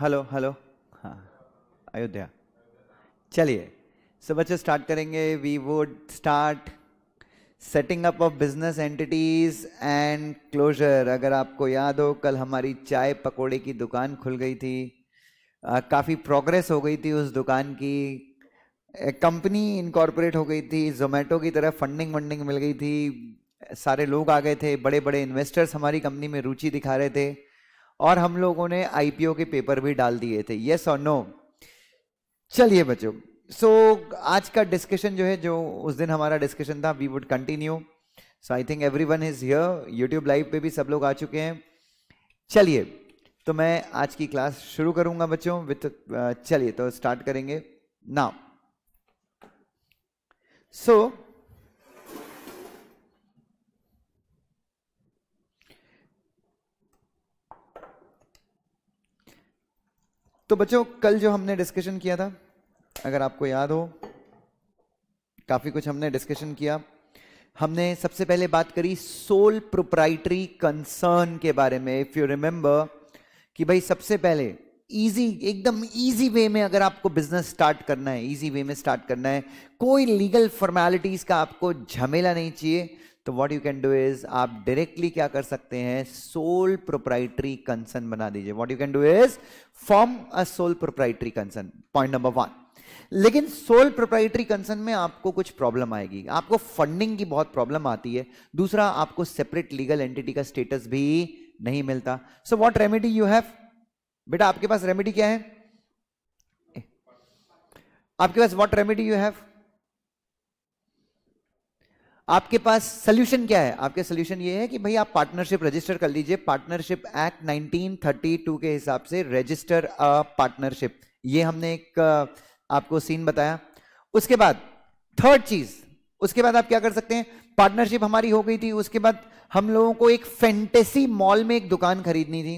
Hello hello हाँ अयोध्या चलिए सो बच्चे स्टार्ट करेंगे we would start setting up of business entities and closure अगर आपको याद हो कल हमारी चाय पकोड़े की दुकान खुल गई थी काफ़ी प्रोग्रेस हो गई थी उस दुकान की कंपनी इनकॉर्पोरेट हो गई थी जोमेटो की तरह फंडिंग वंडिंग मिल गई थी सारे लोग आ गए थे बड़े बड़े इन्वेस्टर्स हमारी कंपनी में रुचि दिखा रहे थे और हम लोगों ने आईपीओ के पेपर भी डाल दिए थे यस और नो चलिए बच्चों सो so, आज का डिस्कशन जो है जो उस दिन हमारा डिस्कशन था we would continue so I think everyone is here YouTube live पे भी सब लोग आ चुके हैं चलिए तो मैं आज की क्लास शुरू करूंगा बच्चों विथ uh, चलिए तो स्टार्ट करेंगे नाउ सो so, तो बच्चों कल जो हमने डिस्कशन किया था अगर आपको याद हो काफी कुछ हमने डिस्कशन किया हमने सबसे पहले बात करी सोल प्रोप्राइटरी कंसर्न के बारे में इफ यू रिमेंबर कि भाई सबसे पहले इजी एकदम इजी वे में अगर आपको बिजनेस स्टार्ट करना है इजी वे में स्टार्ट करना है कोई लीगल फॉर्मेलिटीज का आपको झमेला नहीं चाहिए तो what you can do is आप डायरेक्टली क्या कर सकते हैं सोल प्रोप्राइटरी कंसर्न बना दीजिए what you can do is form a sole proprietary concern point number one लेकिन सोल प्रोप्राइटरी कंसर्न में आपको कुछ प्रॉब्लम आएगी आपको फंडिंग की बहुत प्रॉब्लम आती है दूसरा आपको सेपरेट लीगल एंटिटी का स्टेटस भी नहीं मिलता so what remedy you have बेटा आपके पास रेमेडी क्या है आपके पास व्हाट रेमेडी यू हैव आपके पास सोल्यूशन क्या है आपके सोल्यूशन ये है कि भाई आप पार्टनरशिप रजिस्टर कर लीजिए पार्टनरशिप एक्ट 1932 के हिसाब से रजिस्टर अ पार्टनरशिप ये हमने एक आपको सीन बताया उसके बाद थर्ड चीज उसके बाद आप क्या कर सकते हैं पार्टनरशिप हमारी हो गई थी उसके बाद हम लोगों को एक फेंटेसी मॉल में एक दुकान खरीदनी थी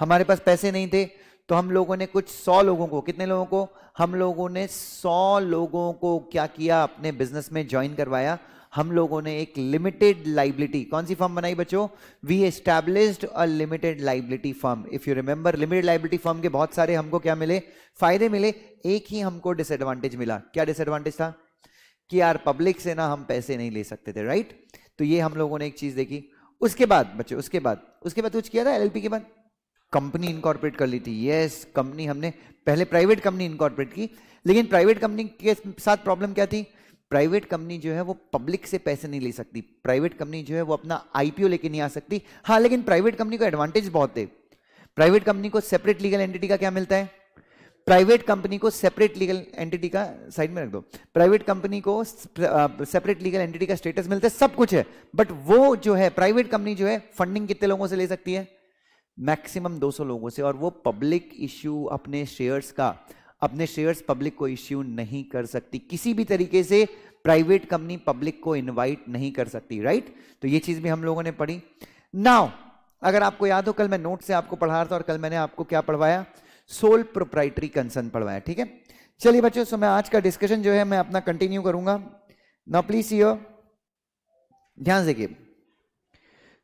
हमारे पास पैसे नहीं थे तो हम लोगों ने कुछ सौ लोगों को कितने लोगों को हम लोगों ने सौ लोगों को क्या किया अपने बिजनेस में ज्वाइन करवाया हम लोगों ने एक लिमिटेड लाइबिलिटी कौन सी फर्म बनाई बच्चों we established a limited liability firm if you remember limited liability firm के बहुत सारे हमको क्या मिले फायदे मिले एक ही हमको डिसएडवांटेज मिला क्या डिसएडवांटेज था कि यार पब्लिक से ना हम पैसे नहीं ले सकते थे राइट तो ये हम लोगों ने एक चीज देखी उसके बाद बच्चों उसके बाद उसके बाद कुछ किया था एल के बाद कंपनी इनकॉर्पोरेट कर ली थी यस yes, कंपनी हमने पहले प्राइवेट कंपनी इनकॉर्पोरेट की लेकिन प्राइवेट कंपनी के साथ प्रॉब्लम क्या थी प्राइवेट कंपनी जो है वो पब्लिक से पैसे नहीं ले सकती प्राइवेट कंपनी जो है वो अपना आईपीओ लेके नहीं आ सकती हाँ लेकिन प्राइवेट कंपनी को एडवांटेज बहुत है प्राइवेट कंपनी को सेपरेट लीगल एंटिटी का क्या मिलता है प्राइवेट कंपनी को सेपरेट लीगल एंटिटी का साइड में रख दो प्राइवेट कंपनी को सेपरेट लीगल एंटिटी का स्टेटस मिलता है सब कुछ है बट वो जो है प्राइवेट कंपनी जो है फंडिंग कितने लोगों से ले सकती है मैक्सिमम 200 लोगों से और वो पब्लिक इश्यू अपने शेयर्स का अपने शेयर्स पब्लिक को इश्यू नहीं कर सकती किसी भी तरीके से प्राइवेट कंपनी पब्लिक को इनवाइट नहीं कर सकती राइट तो ये चीज भी हम लोगों ने पढ़ी नाउ अगर आपको याद हो कल मैं नोट से आपको पढ़ा रहा था और कल मैंने आपको क्या पढ़वाया सोल प्रोप्राइटरी कंसर्न पढ़वाया ठीक है चलिए बच्चों सो मैं आज का डिस्कशन जो है मैं अपना कंटिन्यू करूंगा नाउ प्लीज सी ध्यान देखिए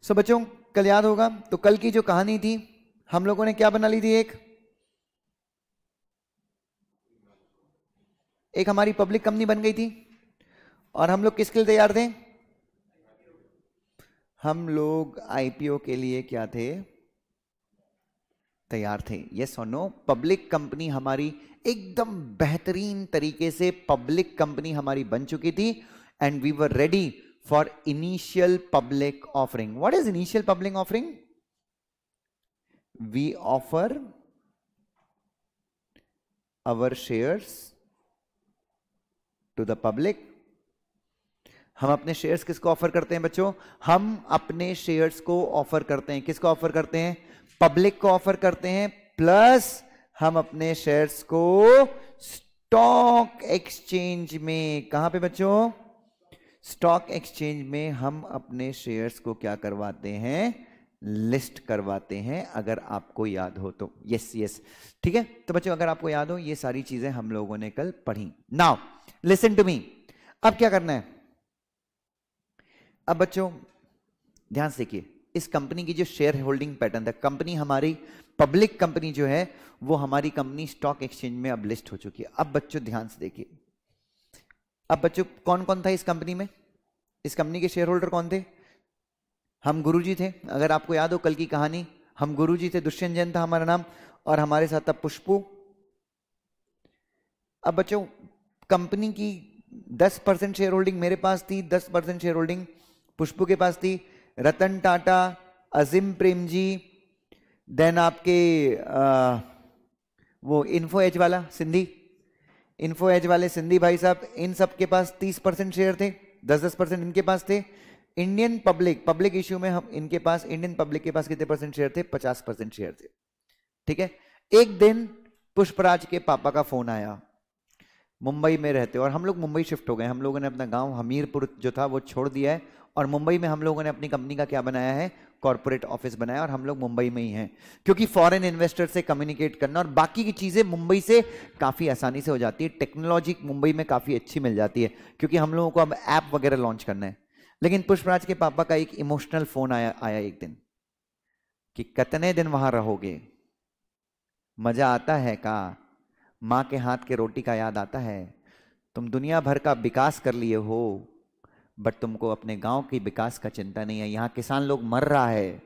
सो बच्चों कल याद होगा तो कल की जो कहानी थी हम लोगों ने क्या बना ली थी एक एक हमारी पब्लिक कंपनी बन गई थी और हम लोग किसके लिए तैयार थे हम लोग आईपीओ के लिए क्या थे तैयार थे यस और नो पब्लिक कंपनी हमारी एकदम बेहतरीन तरीके से पब्लिक कंपनी हमारी बन चुकी थी and we were ready for initial public offering what is initial public offering we offer our shares to the public हम अपने शेयर्स किसको ऑफर करते हैं बच्चों हम अपने शेयर्स को ऑफर करते हैं किसको ऑफर करते हैं पब्लिक को ऑफर करते हैं प्लस हम अपने शेयर्स को स्टॉक एक्सचेंज में कहां पे बच्चों स्टॉक एक्सचेंज में हम अपने शेयर्स को क्या करवाते हैं लिस्ट करवाते हैं अगर आपको याद हो तो यस यस ठीक है तो बच्चों अगर आपको याद हो ये सारी चीजें हम लोगों ने कल पढ़ी नाउ लिसन टू मी अब क्या करना है अब बच्चों ध्यान से देखिए इस कंपनी की जो शेयर होल्डिंग पैटर्न था कंपनी हमारी पब्लिक कंपनी जो है वो हमारी कंपनी स्टॉक एक्सचेंज में अब लिस्ट हो चुकी है अब बच्चों ध्यान से देखिए अब बच्चों कौन कौन था इस कंपनी में इस कंपनी के शेयर होल्डर कौन थे हम गुरुजी थे अगर आपको याद हो कल की कहानी हम गुरुजी थे दुष्यंत जैन था हमारा नाम और हमारे साथ था पुष्पू अब बच्चों कंपनी की 10 परसेंट शेयर होल्डिंग मेरे पास थी 10 परसेंट शेयर होल्डिंग पुष्पू के पास थी रतन टाटा अजिम प्रेम जी देन आपके आ, वो इन्फो एज वाला सिंधी इन्फो एज वाले सिंधी भाई साहब इन सब के पास 30 परसेंट शेयर थे 10-10 परसेंट इनके पास थे इंडियन पब्लिक पब्लिक इश्यू में हम इनके पास इंडियन पब्लिक के पास कितने परसेंट शेयर थे 50 परसेंट शेयर थे ठीक है एक दिन पुष्पराज के पापा का फोन आया मुंबई में रहते हो और हम लोग मुंबई शिफ्ट हो गए हम लोगों ने अपना गांव हमीरपुर जो था वो छोड़ दिया है और मुंबई में हम लोगों ने अपनी कंपनी का क्या बनाया है कॉरपोरेट ऑफिस बनाया और हम लोग मुंबई में ही हैं क्योंकि फॉरेन इन्वेस्टर से कम्युनिकेट करना और बाकी की चीज़ें मुंबई से काफ़ी आसानी से हो जाती है टेक्नोलॉजी मुंबई में काफ़ी अच्छी मिल जाती है क्योंकि हम लोगों को अब ऐप वगैरह लॉन्च करना है लेकिन पुष्पराज के पापा का एक इमोशनल फोन आया आया एक दिन कि कितने दिन वहां रहोगे मजा आता है का माँ के हाथ के रोटी का याद आता है तुम दुनिया भर का विकास कर लिए हो बट तुमको अपने गांव की विकास का चिंता नहीं है यहाँ किसान लोग मर रहा है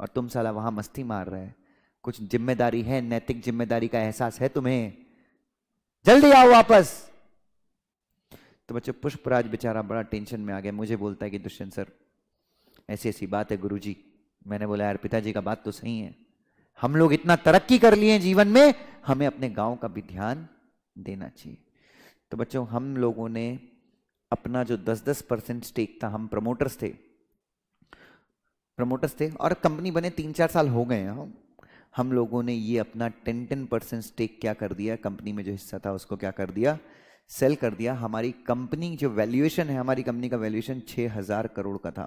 और तुम साला वहाँ मस्ती मार रहे है कुछ जिम्मेदारी है नैतिक जिम्मेदारी का एहसास है तुम्हें जल्दी आओ वापस तो बच्चों पुष्पराज बेचारा बड़ा टेंशन में आ गया मुझे बोलता है कि दुष्यंत सर ऐसी ऐसी बात है गुरुजी मैंने बोला यार पिताजी का बात तो सही है हम लोग इतना तरक्की कर लिए जीवन में हमें अपने गांव का भी ध्यान देना चाहिए तो बच्चों हम लोगों ने अपना जो 10-10 परसेंट स्टेक था हम प्रमोटर्स थे प्रमोटर्स थे और कंपनी बने तीन चार साल हो गए हैं हम लोगों ने ये अपना टेन टेन परसेंट स्टेक क्या कर दिया कंपनी में जो हिस्सा था उसको क्या कर दिया सेल कर दिया हमारी कंपनी जो वैल्यूएशन है हमारी कंपनी का वैल्यूएशन छः हज़ार करोड़ का था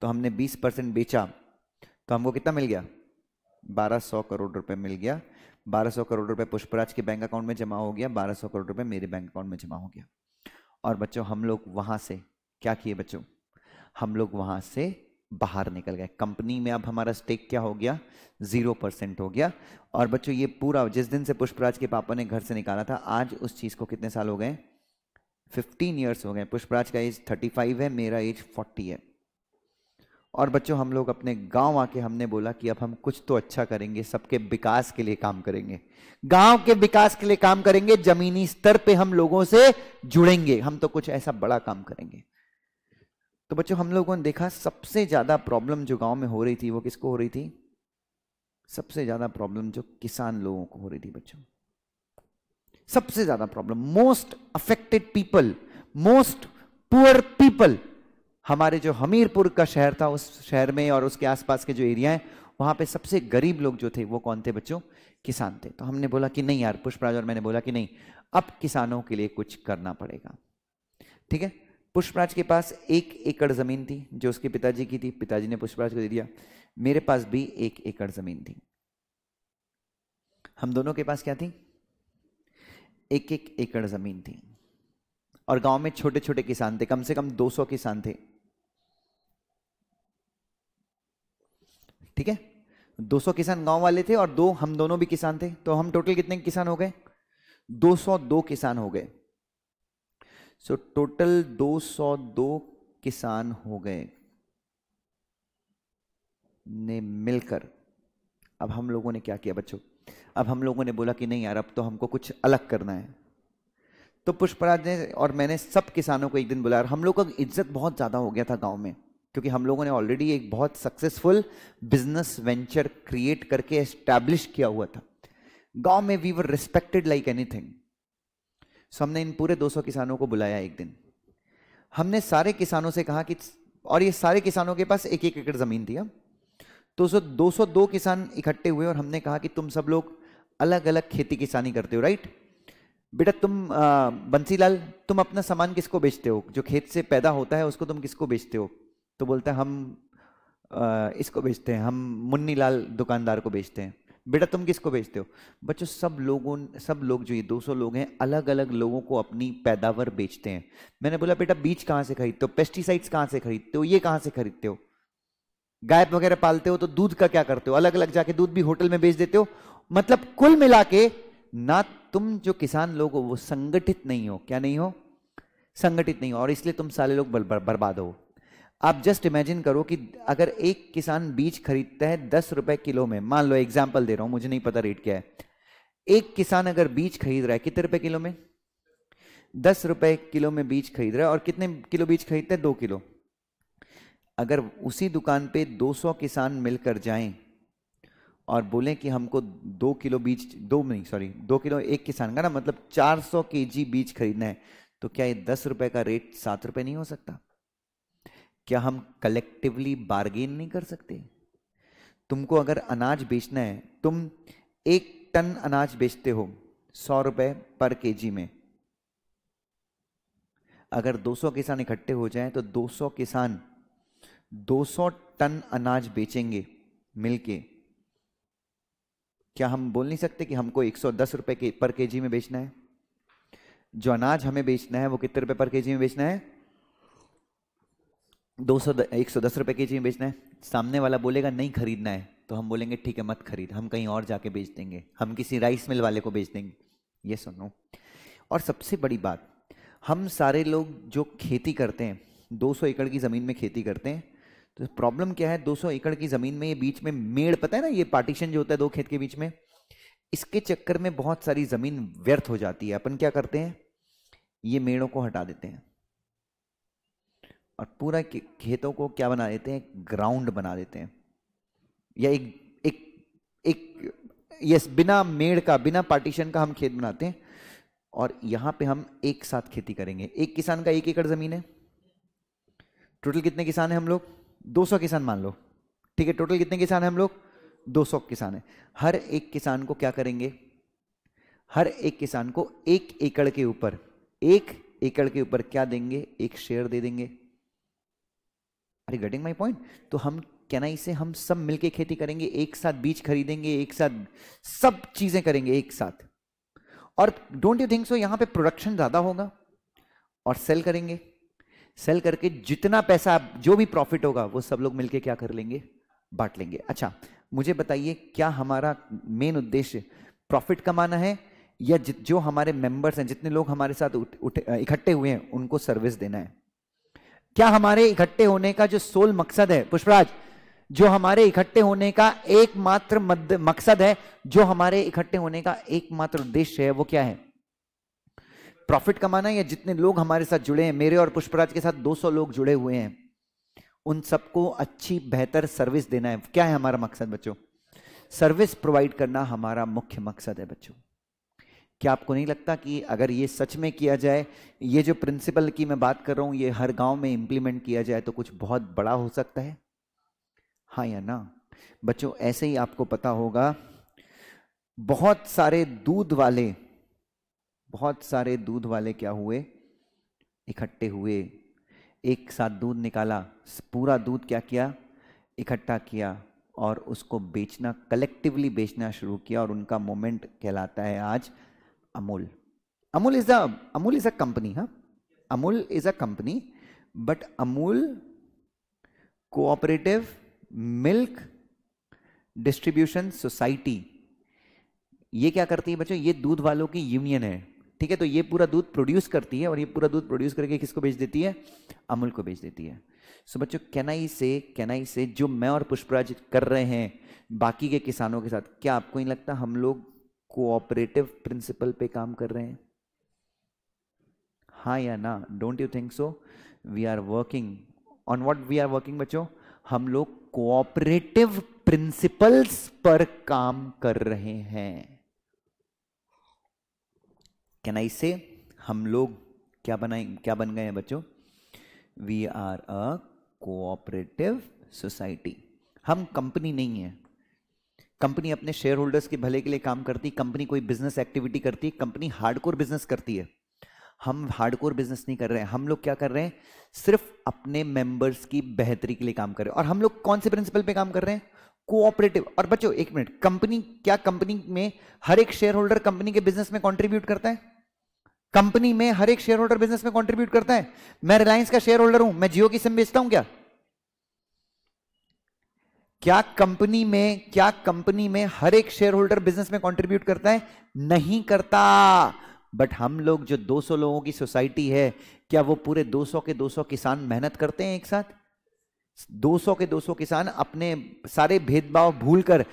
तो हमने बीस परसेंट बेचा तो हमको कितना मिल गया 1200 करोड़ रुपए मिल गया 1200 करोड़ रुपए पुष्पराज के बैंक अकाउंट में जमा हो गया 1200 करोड़ रुपए मेरे बैंक अकाउंट में जमा हो गया और बच्चों हम लोग वहां से क्या किए बच्चों हम लोग वहां से बाहर निकल गए कंपनी में अब हमारा स्टेक क्या हो गया जीरो परसेंट हो गया और बच्चों ये पूरा जिस दिन से पुष्पराज के पापा ने घर से निकाला था आज उस चीज़ को कितने साल हो गए फिफ्टीन ईयर्स हो गए पुष्पराज का एज थर्टी फाइव है मेरा एज फोर्टी है और बच्चों हम लोग अपने गांव आके हमने बोला कि अब हम कुछ तो अच्छा करेंगे सबके विकास के लिए काम करेंगे गांव के विकास के लिए काम करेंगे जमीनी स्तर पे हम लोगों से जुड़ेंगे हम तो कुछ ऐसा बड़ा काम करेंगे तो बच्चों हम लोगों ने देखा सबसे ज्यादा प्रॉब्लम जो गांव में हो रही थी वो किसको हो रही थी सबसे ज्यादा प्रॉब्लम जो किसान लोगों को हो रही थी बच्चों सबसे ज्यादा problem most affected people most poor people हमारे जो हमीरपुर का शहर था उस शहर में और उसके आसपास के जो एरिया है वहाँ पे सबसे गरीब लोग जो थे वो कौन थे बच्चों किसान थे तो हमने बोला कि नहीं यार पुष्पराज और मैंने बोला कि नहीं अब किसानों के लिए कुछ करना पड़ेगा ठीक है पुष्पराज के पास एक एकड़ ज़मीन थी जो उसके पिताजी की थी पिताजी ने पुष्पराज को दे दिया मेरे पास भी एक एकड़ ज़मीन थी हम दोनों के पास क्या थी एक एक एकड़ ज़मीन थी और गांव में छोटे छोटे किसान थे कम से कम 200 किसान थे ठीक है 200 किसान गांव वाले थे और दो हम दोनों भी किसान थे तो हम टोटल कितने किसान हो गए 202 किसान हो गए सो so, टोटल 202 किसान हो गए ने मिलकर अब हम लोगों ने क्या किया बच्चों अब हम लोगों ने बोला कि नहीं यार अब तो हमको कुछ अलग करना है तो पुष्पराज ने और मैंने सब किसानों को एक दिन बुलाया हम लोग का इज्जत बहुत ज़्यादा हो गया था गांव में क्योंकि हम लोगों ने ऑलरेडी एक बहुत सक्सेसफुल बिजनेस वेंचर क्रिएट करके एस्टैब्लिश किया हुआ था गांव में we were respected like anything so हमने इन पूरे 200 किसानों को बुलाया एक दिन हमने सारे किसानों से कहा कि और ये सारे किसानों के पास एक एक एकड़ ज़मीन दिया हाँ। तो सो दो सौ दो किसान इकट्ठे हुए और हमने कहा कि तुम सब लोग अलग अलग खेती किसानी करते हो राइट बेटा तुम बंसीलाल तुम अपना सामान किसको बेचते हो जो खेत से पैदा होता है उसको तुम किसको बेचते हो तो बोलता है हम इसको बेचते हैं हम मुन्नी लाल दुकानदार को बेचते हैं बेटा तुम किसको बेचते हो बच्चों सब लोगों सब लोग जो ये 200 लोग हैं अलग अलग लोगों को अपनी पैदावार बेचते हैं मैंने बोला बेटा बीज कहाँ से खरीदते हो पेस्टिसाइड्स कहाँ से खरीदते हो ये कहाँ से खरीदते हो गाय वगैरह पालते हो तो दूध का क्या करते हो अलग अलग जाके दूध भी होटल में बेच देते हो मतलब कुल मिला के ना तुम जो किसान लोग हो वो संगठित नहीं हो क्या नहीं हो संगठित नहीं हो और इसलिए तुम सारे लोग बर्बाद हो आप जस्ट इमेजिन करो कि अगर एक किसान बीज खरीदता है दस रुपए किलो में मान लो एग्जाम्पल दे रहा हूं मुझे नहीं पता रेट क्या है एक किसान अगर बीज खरीद रहा है कितने रुपए किलो में दस रुपए किलो में बीज खरीद रहा है और कितने किलो बीज खरीदते हैं दो किलो अगर उसी दुकान पे 200 किसान मिलकर जाएं और बोलें कि हमको दो किलो बीज दो नहीं सॉरी दो किलो एक किसान का ना मतलब 400 जी बीज खरीदना है तो क्या ये दस रुपए का रेट सात रुपए नहीं हो सकता क्या हम कलेक्टिवली बार्गेन नहीं कर सकते तुमको अगर अनाज बेचना है तुम एक टन अनाज बेचते हो सौ रुपए पर केजी में अगर 200 किसान इकट्ठे हो जाएं तो 200 किसान 200 टन अनाज बेचेंगे मिलके क्या हम बोल नहीं सकते कि हमको 110 रुपए के पर केजी में बेचना है जो अनाज हमें बेचना है वो कितने रुपए पर केजी में बेचना है दो सौ एक सौ दस रुपये जी में बेचना है सामने वाला बोलेगा नहीं खरीदना है तो हम बोलेंगे ठीक है मत खरीद हम कहीं और जाके बेच देंगे हम किसी राइस मिल वाले को बेच देंगे ये सुनो और सबसे बड़ी बात हम सारे लोग जो खेती करते हैं 200 एकड़ की ज़मीन में खेती करते हैं तो प्रॉब्लम क्या है 200 एकड़ की ज़मीन में ये बीच में मेड़ पता है ना ये पार्टीशन जो होता है दो खेत के बीच में इसके चक्कर में बहुत सारी ज़मीन व्यर्थ हो जाती है अपन क्या करते हैं ये मेड़ों को हटा देते हैं और पूरा खेतों को क्या बना देते हैं ग्राउंड बना देते हैं या एक एक एक यस बिना मेड़ का बिना पार्टीशन का हम खेत बनाते हैं और यहां पे हम एक साथ खेती करेंगे एक किसान का एक एकड़ जमीन है टोटल कितने किसान हैं हम लोग 200 किसान मान लो ठीक है टोटल कितने किसान हैं हम लोग 200 किसान हैं हर एक किसान को क्या करेंगे हर एक किसान को एक एकड़ के ऊपर एक एकड़ के ऊपर क्या देंगे एक शेयर दे देंगे अरे गेटिंग माई पॉइंट तो हम केनाई से हम सब मिलके खेती करेंगे एक साथ बीज खरीदेंगे एक साथ सब चीजें करेंगे एक साथ और डोंट यू थिंक सो यहां पे प्रोडक्शन ज्यादा होगा और सेल करेंगे सेल करके जितना पैसा जो भी प्रॉफिट होगा वो सब लोग मिलके क्या कर लेंगे बांट लेंगे अच्छा मुझे बताइए क्या हमारा मेन उद्देश्य प्रॉफिट कमाना है या जो हमारे मेंबर्स हैं जितने लोग हमारे साथ इकट्ठे हुए हैं उनको सर्विस देना है क्या हमारे इकट्ठे होने का जो सोल मकसद है पुष्पराज जो हमारे इकट्ठे होने का एकमात्र मकसद है जो हमारे इकट्ठे होने का एकमात्र उद्देश्य है वो क्या है प्रॉफिट कमाना या जितने लोग हमारे साथ जुड़े हैं मेरे और पुष्पराज के साथ 200 लोग जुड़े हुए हैं उन सबको अच्छी बेहतर सर्विस देना है क्या है हमारा मकसद बच्चों सर्विस प्रोवाइड करना हमारा मुख्य मकसद है बच्चों क्या आपको नहीं लगता कि अगर ये सच में किया जाए ये जो प्रिंसिपल की मैं बात कर रहा हूँ ये हर गांव में इम्प्लीमेंट किया जाए तो कुछ बहुत बड़ा हो सकता है हाँ या ना बच्चों ऐसे ही आपको पता होगा बहुत सारे दूध वाले बहुत सारे दूध वाले क्या हुए इकट्ठे हुए एक साथ दूध निकाला पूरा दूध क्या किया इकट्ठा किया और उसको बेचना कलेक्टिवली बेचना शुरू किया और उनका मोमेंट कहलाता है आज Amul Amul is the Amul is a company, huh? Amul is a company, but Amul Cooperative Milk Distribution ये क्या करती है बच्चों ये दूध वालों की यूनियन है ठीक है तो ये पूरा दूध प्रोड्यूस करती है और ये पूरा दूध प्रोड्यूस करके किसको बेच देती है अमूल को बेच देती है सो बच्चों कैनाई से कैनाई से जो मैं और पुष्पराज कर रहे हैं बाकी के किसानों के साथ क्या आपको नहीं लगता हम लोग कोऑपरेटिव प्रिंसिपल पे काम कर रहे हैं हाँ या ना don't you think so we are working on what we are working बच्चों हम लोग कोऑपरेटिव प्रिंसिपल्स पर काम कर रहे हैं कैन आई से हम लोग क्या बनाए क्या बन गए हैं बच्चों we are a cooperative society हम कंपनी नहीं है कंपनी अपने शेयर होल्डर्स के भले के लिए काम करती है कंपनी कोई बिजनेस एक्टिविटी करती है कंपनी हार्डकोर बिजनेस करती है हम हार्डकोर बिजनेस नहीं कर रहे हैं हम लोग क्या कर रहे हैं सिर्फ अपने मेंबर्स की बेहतरी के लिए काम कर रहे हैं और हम लोग कौन से प्रिंसिपल पे काम कर रहे हैं कोऑपरेटिव और बच्चों एक मिनट कंपनी क्या कंपनी में हर एक शेयर होल्डर कंपनी के बिजनेस में कॉन्ट्रीब्यूट करता है कंपनी में हर एक शेयर होल्डर बिजनेस में कॉन्ट्रीब्यूट करता है मैं रिलायंस का शेयर होल्डर हूं मैं जियो की सिम बेचता हूं क्या क्या कंपनी में क्या कंपनी में हर एक शेयर होल्डर बिजनेस में कंट्रीब्यूट करता है नहीं करता बट हम लोग जो 200 लोगों की सोसाइटी है क्या वो पूरे 200 के 200 किसान मेहनत करते हैं एक साथ 200 के 200 किसान अपने सारे भेदभाव भूलकर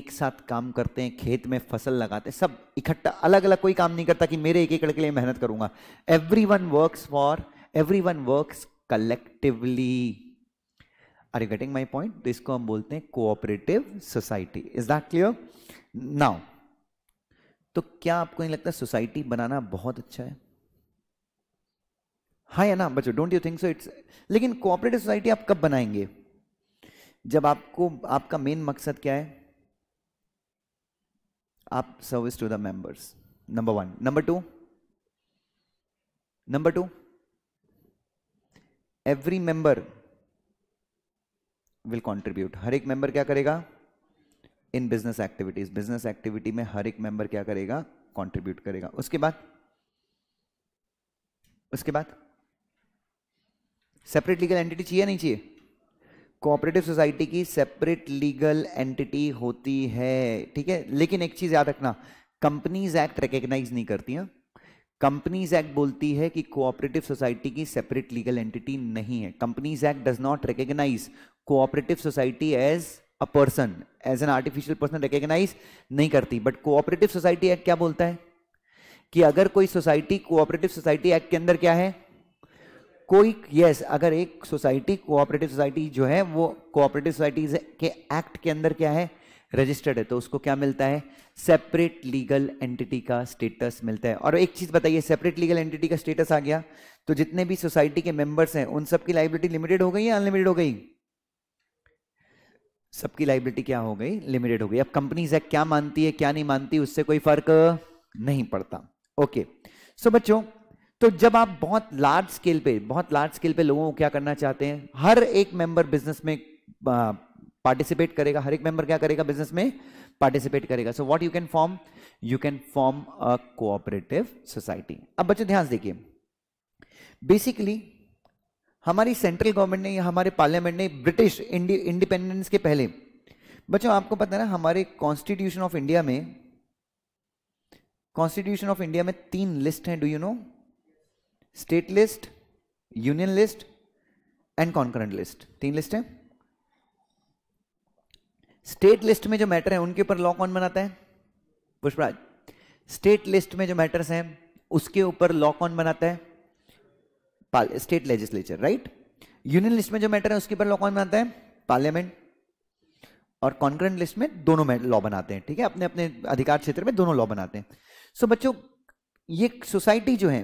एक साथ काम करते हैं खेत में फसल लगाते हैं सब इकट्ठा अलग अलग कोई काम नहीं करता कि मेरे एक एकड़ के लिए मेहनत करूंगा everyone work for everyone work collectively are you getting my point तो इसको हम बोलते हैं cooperative society is that clear now तो क्या आपको नहीं लगता सोसाइटी बनाना बहुत अच्छा है हाँ या ना बच्चों don't you think so it's लेकिन कोऑपरेटिव सोसाइटी आप कब बनाएंगे जब आपको आपका मेन मकसद क्या है आप service to the members number one number two number two every member will contribute हर एक मेंबर क्या करेगा in business activities business activity में हर एक मेंबर क्या करेगा कॉन्ट्रीब्यूट करेगा उसके बाद उसके बाद सेपरेट लीगल एंटिटी चाहिए नहीं चाहिए कोऑपरेटिव सोसाइटी की सेपरेट लीगल एंटिटी होती है ठीक है लेकिन एक चीज याद रखना कंपनीज एक्ट रिकग्नाइज नहीं करती हैं कंपनीज एक्ट बोलती है कि कोऑपरेटिव सोसाइटी की सेपरेट लीगल एंटिटी नहीं है companies act does not recognize cooperative society as a person as an artificial person recognize नहीं करती बट कोऑपरेटिव सोसाइटी एक्ट क्या बोलता है कि अगर कोई सोसाइटी कोऑपरेटिव सोसाइटी एक्ट के अंदर क्या है कोई यस yes, अगर एक सोसाइटी कोऑपरेटिव सोसाइटी जो है वो कोऑपरेटिव सोसाइटीज के एक्ट के अंदर क्या है रजिस्टर्ड है तो उसको क्या मिलता है सेपरेट लीगल एंटिटी का स्टेटस मिलता है और एक चीज बताइए सेपरेट लीगल एंटिटी का स्टेटस आ गया तो जितने भी सोसाइटी के मेंबर्स हैं उन सबकी लाइबिलिटी लिमिटेड हो गई या अनलिमिटेड हो गई सबकी लाइबिलिटी क्या हो गई लिमिटेड हो गई अब कंपनीज एक्ट क्या मानती है क्या नहीं मानती उससे कोई फर्क नहीं पड़ता ओके सो बच्चों तो जब आप बहुत लार्ज स्केल पे बहुत लार्ज स्केल पे लोगों को क्या करना चाहते हैं हर एक मेंबर बिजनेस में पार्टिसिपेट करेगा हर एक मेंबर क्या करेगा बिजनेस में पार्टिसिपेट करेगा so what you can form you can form a cooperative society अब बच्चों ध्यान से देखिए बेसिकली हमारी सेंट्रल गवर्नमेंट ने या हमारे पार्लियामेंट ने ब्रिटिश इंडिपेंडेंस के पहले बच्चों आपको पता है ना हमारे कॉन्स्टिट्यूशन ऑफ इंडिया में कॉन्स्टिट्यूशन ऑफ इंडिया में तीन लिस्ट हैं do you know state list union list and concurrent list तीन लिस्ट हैं स्टेट लिस्ट में जो मैटर है उनके ऊपर लॉ कौन बनाता है पुष्पराज स्टेट लिस्ट में जो मैटर्स हैं उसके ऊपर लॉ कौन बनाता है state legislature right union list में जो मैटर है उसके ऊपर लॉ कौन बनाता है पार्लियामेंट और कॉन्ग्रेंट लिस्ट में दोनों लॉ बनाते हैं ठीक है अपने अपने अधिकार क्षेत्र में दोनों लॉ बनाते हैं सो so, बच्चों ये सोसाइटी जो है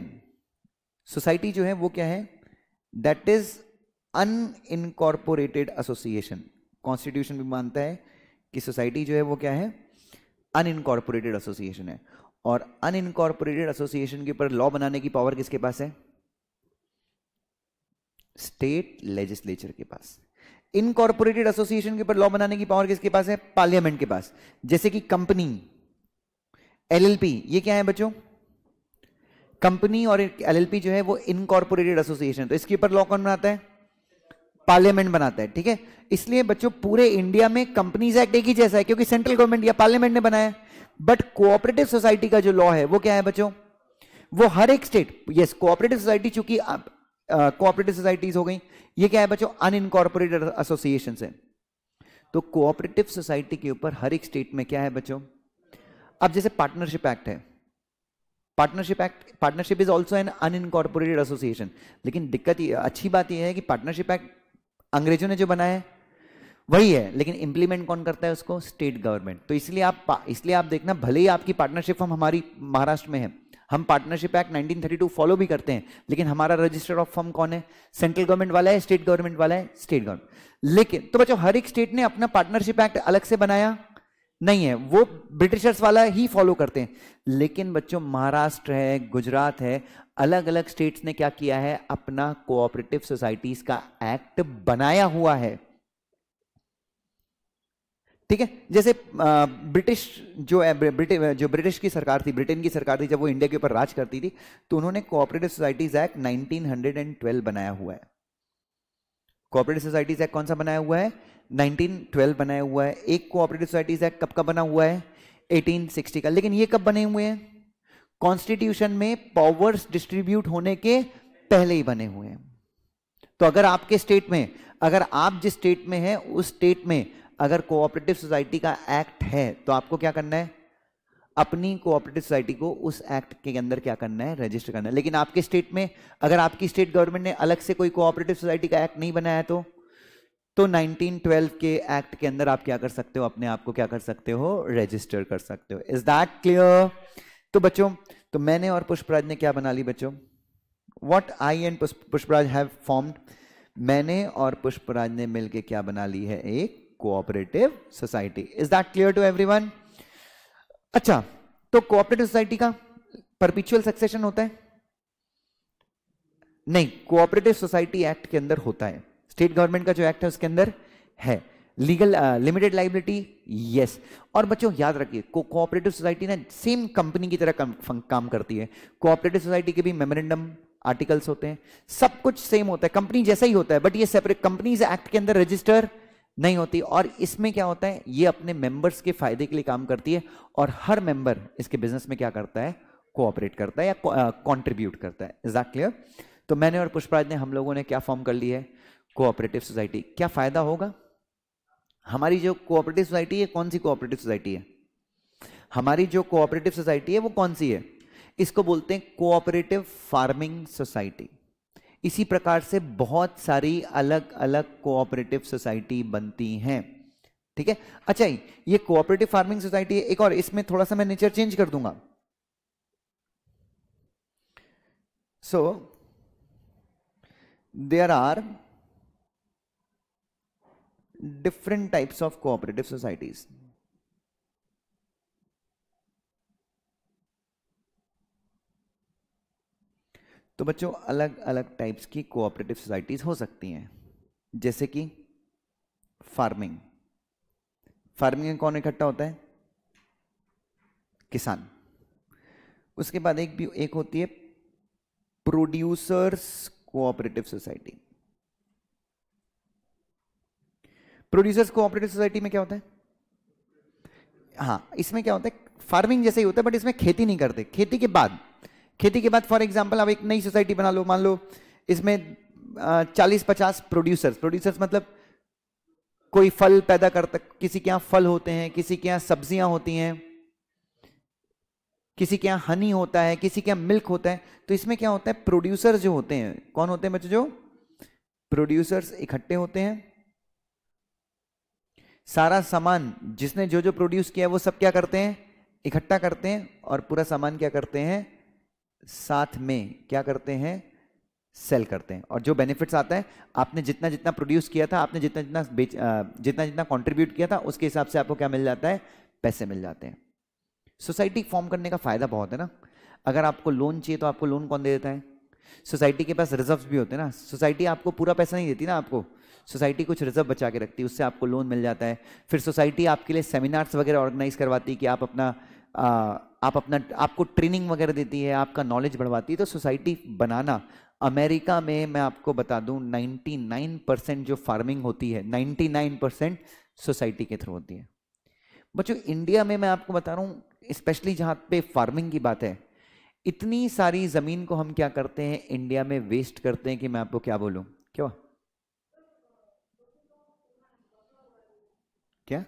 सोसाइटी जो है वो क्या है that is unincorporated association constitution भी मानता है कि सोसाइटी जो है वो क्या है अनइनकॉर्पोरेटेड एसोसिएशन है और अनइनकॉर्पोरेटेड एसोसिएशन के ऊपर लॉ बनाने की पावर किसके पास है स्टेट लेजिस्लेचर के पास इनकॉर्पोरेटेड एसोसिएशन के ऊपर लॉ बनाने की पावर किसके पास है पार्लियामेंट के पास जैसे कि कंपनी एलएलपी ये क्या है बच्चों कंपनी और एलएलपी जो है वो इनकॉर्पोरेटेड एसोसिएशन तो इसके ऊपर लॉ कौन बनाता है पार्लियामेंट बनाता है ठीक है इसलिए बच्चों पूरे इंडिया में कंपनीज एक्ट एक ही जैसा है क्योंकि सेंट्रल गवर्नमेंट या पार्लियामेंट ने बनाया बट कोऑपरेटिव सोसाइटी का जो लॉ है वो क्या है बच्चों वो हर एक स्टेट यस कोऑपरेटिव सोसाइटी चूंकि कोऑपरेटिव सोसाइटीज हो गई ये क्या है बच्चों अनइनकॉर्पोरेटेड एसोसिएशन है तो कोऑपरेटिव सोसाइटी के ऊपर हर एक स्टेट में क्या है बच्चों अब जैसे पार्टनरशिप एक्ट है partnership act partnership is also an unincorporated association लेकिन दिक्कत ये अच्छी बात यह है कि पार्टनरशिप एक्ट अंग्रेजों ने जो बनाया है वही है लेकिन इंप्लीमेंट कौन करता है उसको स्टेट गवर्नमेंट तो इसलिए आप इसलिए आप देखना भले ही आपकी पार्टनरशिप हम हमारी महाराष्ट्र में है हम पार्टनरशिप एक्ट 1932 फॉलो भी करते हैं लेकिन हमारा रजिस्टर ऑफ फर्म कौन है सेंट्रल गवर्नमेंट वाला है स्टेट गवर्नमेंट वाला है स्टेट गवर्नमेंट लेकिन तो बच्चों हर एक स्टेट ने अपना पार्टनरशिप एक्ट अलग से बनाया नहीं है वो ब्रिटिशर्स वाला ही फॉलो करते हैं लेकिन बच्चों महाराष्ट्र है गुजरात है अलग अलग स्टेट्स ने क्या किया है अपना कोऑपरेटिव सोसाइटीज का एक्ट बनाया हुआ है ठीक है जैसे ब्रिटिश जो ब्रिटिश जो ब्रिटिश की सरकार थी ब्रिटेन की सरकार थी जब वो इंडिया के ऊपर राज करती थी तो उन्होंने कोऑपरेटिव सोसाइटीज एक्ट 1912 बनाया हुआ है कोऑपरेटिव सोसाइटीज एक्ट कौन सा बनाया हुआ है 1912 बनाया हुआ है एक कोऑपरेटिव सोसाइटीज एक्ट कब का बना हुआ है 1860 का लेकिन ये कब बने हुए हैं कॉन्स्टिट्यूशन में पावर्स डिस्ट्रीब्यूट होने के पहले ही बने हुए हैं तो अगर आपके स्टेट में अगर आप जिस स्टेट में हैं उस स्टेट में अगर कोऑपरेटिव सोसाइटी का एक्ट है तो आपको क्या करना है अपनी कोऑपरेटिव सोसाइटी को उस एक्ट के अंदर क्या करना है रजिस्टर करना है लेकिन आपके स्टेट में अगर आपकी स्टेट गवर्नमेंट ने अलग से कोई कोऑपरेटिव सोसाइटी का एक्ट नहीं बनाया तो तो 1912 के एक्ट के अंदर आप क्या कर सकते हो अपने आप को क्या कर सकते हो रजिस्टर कर सकते हो इज दैट क्लियर तो बच्चों तो मैंने और पुष्पराज ने क्या बना ली बच्चों what I and Pushparaj have formed मैंने और पुष्पराज ने मिलकर क्या बना ली है एक cooperative society is that clear to everyone अच्छा तो कोऑपरेटिव सोसाइटी का परपिचुअल सक्सेशन होता है नहीं कोऑपरेटिव सोसाइटी एक्ट के अंदर होता है स्टेट गवर्नमेंट का जो एक्ट है उसके अंदर है लीगल लिमिटेड लाइबिलिटी यस और बच्चों याद रखिए को कोऑपरेटिव सोसाइटी ना सेम कंपनी की तरह काम, काम करती है कोऑपरेटिव सोसाइटी के भी मेमोरेंडम आर्टिकल्स होते हैं सब कुछ सेम होता है कंपनी जैसा ही होता है बट ये सेपरेट कंपनीज एक्ट के अंदर रजिस्टर नहीं होती और इसमें क्या होता है ये अपने मेंबर्स के फायदे के लिए काम करती है और हर मेंबर इसके बिजनेस में क्या करता है कोऑपरेट करता है या कंट्रीब्यूट करता है इज दैट क्लियर तो मैंने और पुष्पराज ने हम लोगों ने क्या फॉर्म कर ली है कोऑपरेटिव सोसाइटी क्या फायदा होगा हमारी जो कोऑपरेटिव सोसाइटी है कौन सी कोऑपरेटिव सोसाइटी है हमारी जो कोऑपरेटिव सोसाइटी है वो कौन सी है इसको बोलते हैं कोऑपरेटिव फार्मिंग सोसाइटी इसी प्रकार से बहुत सारी अलग अलग कोऑपरेटिव सोसाइटी बनती हैं ठीक है अच्छा ये कोऑपरेटिव फार्मिंग सोसाइटी है एक और इसमें थोड़ा सा मैं नेचर चेंज कर दूंगा so there are different types of cooperative societies तो बच्चों अलग अलग टाइप्स की कोऑपरेटिव सोसाइटीज़ हो सकती हैं जैसे कि फार्मिंग फार्मिंग में कौन इकट्ठा होता है किसान उसके बाद एक भी एक होती है producers cooperative society producers cooperative society में क्या होता है हाँ इसमें क्या होता है फार्मिंग जैसे ही होता है बट इसमें खेती नहीं करते खेती के बाद खेती के बाद फॉर एग्जाम्पल आप एक नई सोसाइटी बना लो मान लो इसमें चालीस पचास प्रोड्यूसर्स प्रोड्यूसर्स मतलब कोई फल पैदा करता किसी के यहां फल होते हैं किसी के यहां सब्जियां होती हैं किसी के यहां हनी होता है किसी के यहां मिल्क होता है तो इसमें क्या होता है प्रोड्यूसर जो होते हैं कौन होते हैं बच्चों जो प्रोड्यूसर्स इकट्ठे होते हैं सारा सामान जिसने जो जो प्रोड्यूस किया वो सब क्या करते हैं इकट्ठा करते हैं और पूरा सामान क्या करते हैं साथ में क्या करते हैं सेल करते हैं और जो बेनिफिट्स आता है आपने जितना जितना प्रोड्यूस किया था आपने जितना जितना बेच जितना जितना कंट्रीब्यूट किया था उसके हिसाब से आपको क्या मिल जाता है पैसे मिल जाते हैं सोसाइटी फॉर्म करने का फायदा बहुत है ना अगर आपको लोन चाहिए तो आपको लोन कौन दे देता है सोसाइटी के पास रिजर्व भी होते हैं ना सोसाइटी आपको पूरा पैसा नहीं देती ना आपको सोसाइटी कुछ रिजर्व बचा के रखती है उससे आपको लोन मिल जाता है फिर सोसाइटी आपके लिए सेमिनार्स वगैरह ऑर्गेनाइज करवाती है कि आप अपना आप अपना आपको ट्रेनिंग वगैरह देती है आपका नॉलेज बढ़वाती है तो सोसाइटी बनाना अमेरिका में मैं आपको बता दूं 99 परसेंट जो फार्मिंग होती है 99 परसेंट सोसाइटी के थ्रू होती है बच्चों इंडिया में मैं आपको बता रहा हूँ स्पेशली जहाँ पे फार्मिंग की बात है इतनी सारी ज़मीन को हम क्या करते हैं इंडिया में वेस्ट करते हैं कि मैं आपको क्या बोलूँ क्यों क्या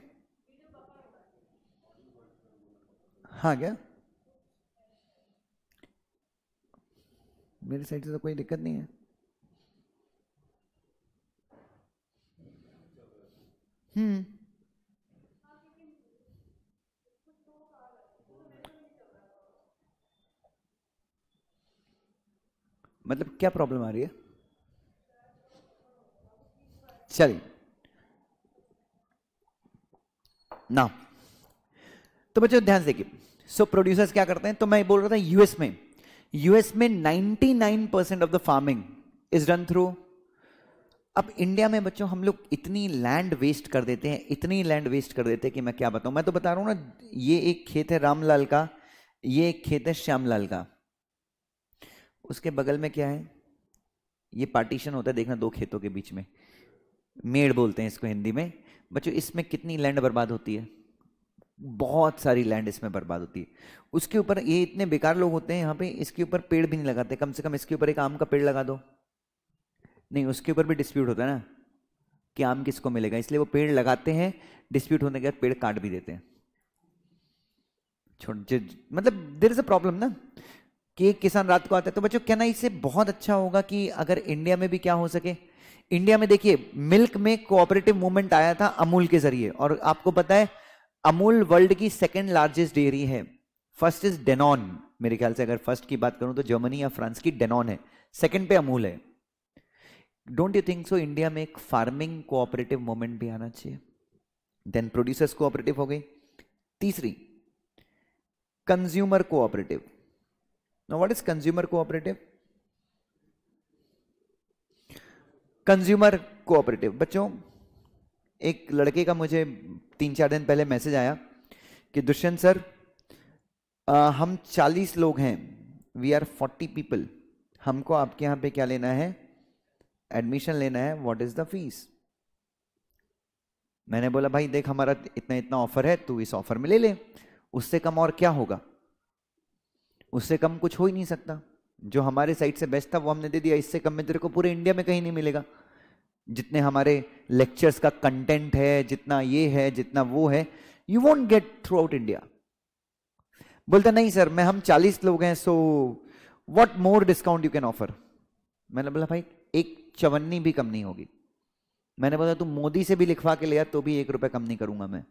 हाँ क्या मेरी साइड से तो कोई दिक्कत नहीं है हम्म मतलब क्या प्रॉब्लम आ रही है चलिए ना तो बच्चों ध्यान से देखिए सो प्रोड्यूसर्स क्या करते हैं तो मैं बोल रहा था यूएस में यूएस में 99 percent of the farming is done through अब इंडिया में बच्चों हम लोग इतनी लैंड वेस्ट कर देते हैं इतनी लैंड वेस्ट कर देते हैं कि मैं क्या बताऊं मैं तो बता रहा हूं ना ये एक खेत है रामलाल का ये एक खेत है श्यामलाल का उसके बगल में क्या है ये पार्टीशन होता है देखना दो खेतों के बीच में मेड़ बोलते हैं इसको हिंदी में बच्चों इसमें कितनी लैंड बर्बाद होती है बहुत सारी लैंड इसमें बर्बाद होती है उसके ऊपर ये इतने बेकार लोग होते हैं यहाँ पे इसके ऊपर पेड़ भी नहीं लगाते कम से कम इसके ऊपर एक आम का पेड़ लगा दो नहीं उसके ऊपर भी डिस्प्यूट होता है ना कि आम किसको मिलेगा इसलिए वो पेड़ लगाते हैं डिस्प्यूट होने के बाद पेड़ काट भी देते हैं छोड़ मतलब देर इज अ प्रॉब्लम ना कि एक किसान रात को आता है तो बच्चों कहना इससे बहुत अच्छा होगा कि अगर इंडिया में भी क्या हो सके इंडिया में देखिए मिल्क में कोऑपरेटिव मूवमेंट आया था अमूल के जरिए और आपको पता है अमूल वर्ल्ड की सेकेंड लार्जेस्ट डेयरी है फर्स्ट इज डेनॉन मेरे ख्याल से अगर फर्स्ट की बात करूं तो जर्मनी या फ्रांस की डेनॉन है सेकेंड पे अमूल है don't you think so India में एक फार्मिंग कोऑपरेटिव मूवमेंट भी आना चाहिए देन प्रोड्यूसर्स कोऑपरेटिव हो गई तीसरी consumer cooperative now what is consumer cooperative consumer cooperative बच्चों एक लड़के का मुझे तीन चार दिन पहले मैसेज आया कि दुष्यंत सर आ, हम चालीस लोग हैं वी आर फोर्टी पीपल हमको आपके यहां पे क्या लेना है एडमिशन लेना है व्हाट इज़ द फीस मैंने बोला भाई देख हमारा इतना इतना ऑफर है तू इस ऑफर में ले ले उससे कम और क्या होगा उससे कम कुछ हो ही नहीं सकता जो हमारे साइड से बेस्ट था वो हमने दे दिया इससे कम में तेरे को पूरे इंडिया में कहीं नहीं मिलेगा जितने हमारे लेक्चर्स का कंटेंट है जितना ये है जितना वो है you won't get throughout India बोलते नहीं सर मैं हम 40 लोग हैं so what more discount you can offer मैंने बोला भाई एक चवन्नी भी कम नहीं होगी मैंने बोला तुम मोदी से भी लिखवा के लिया तो भी एक रुपया कम नहीं करूंगा मैं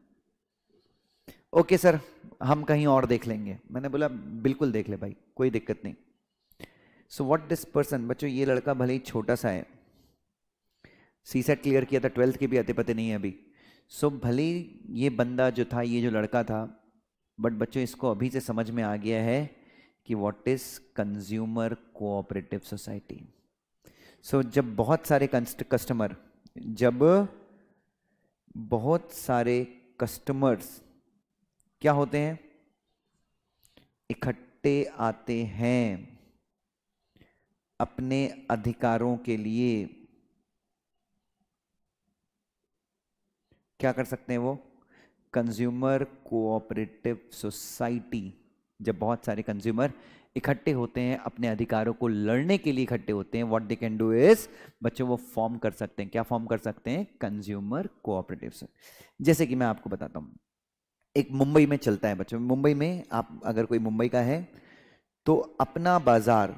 ओके सर हम कहीं और देख लेंगे मैंने बोला बिल्कुल देख ले भाई कोई दिक्कत नहीं सो वॉट दिस पर्सन बच्चों ये लड़का भले ही छोटा सा है सी सेट क्लियर किया था ट्वेल्थ के भी अते पते नहीं है अभी सो so, भले ये बंदा जो था ये जो लड़का था बट बच्चों इसको अभी से समझ में आ गया है कि what is consumer cooperative society so जब बहुत सारे कस्टमर जब बहुत सारे कस्टमर्स क्या होते हैं इकट्ठे आते हैं अपने अधिकारों के लिए क्या कर सकते हैं वो कंज्यूमर कोऑपरेटिव सोसाइटी जब बहुत सारे कंज्यूमर इकट्ठे होते हैं अपने अधिकारों को लड़ने के लिए इकट्ठे होते हैं what they can do is बच्चों वो फॉर्म कर सकते हैं क्या फॉर्म कर सकते हैं कंज्यूमर कोऑपरेटिव जैसे कि मैं आपको बताता हूँ एक मुंबई में चलता है बच्चों मुंबई में आप अगर कोई मुंबई का है तो अपना बाजार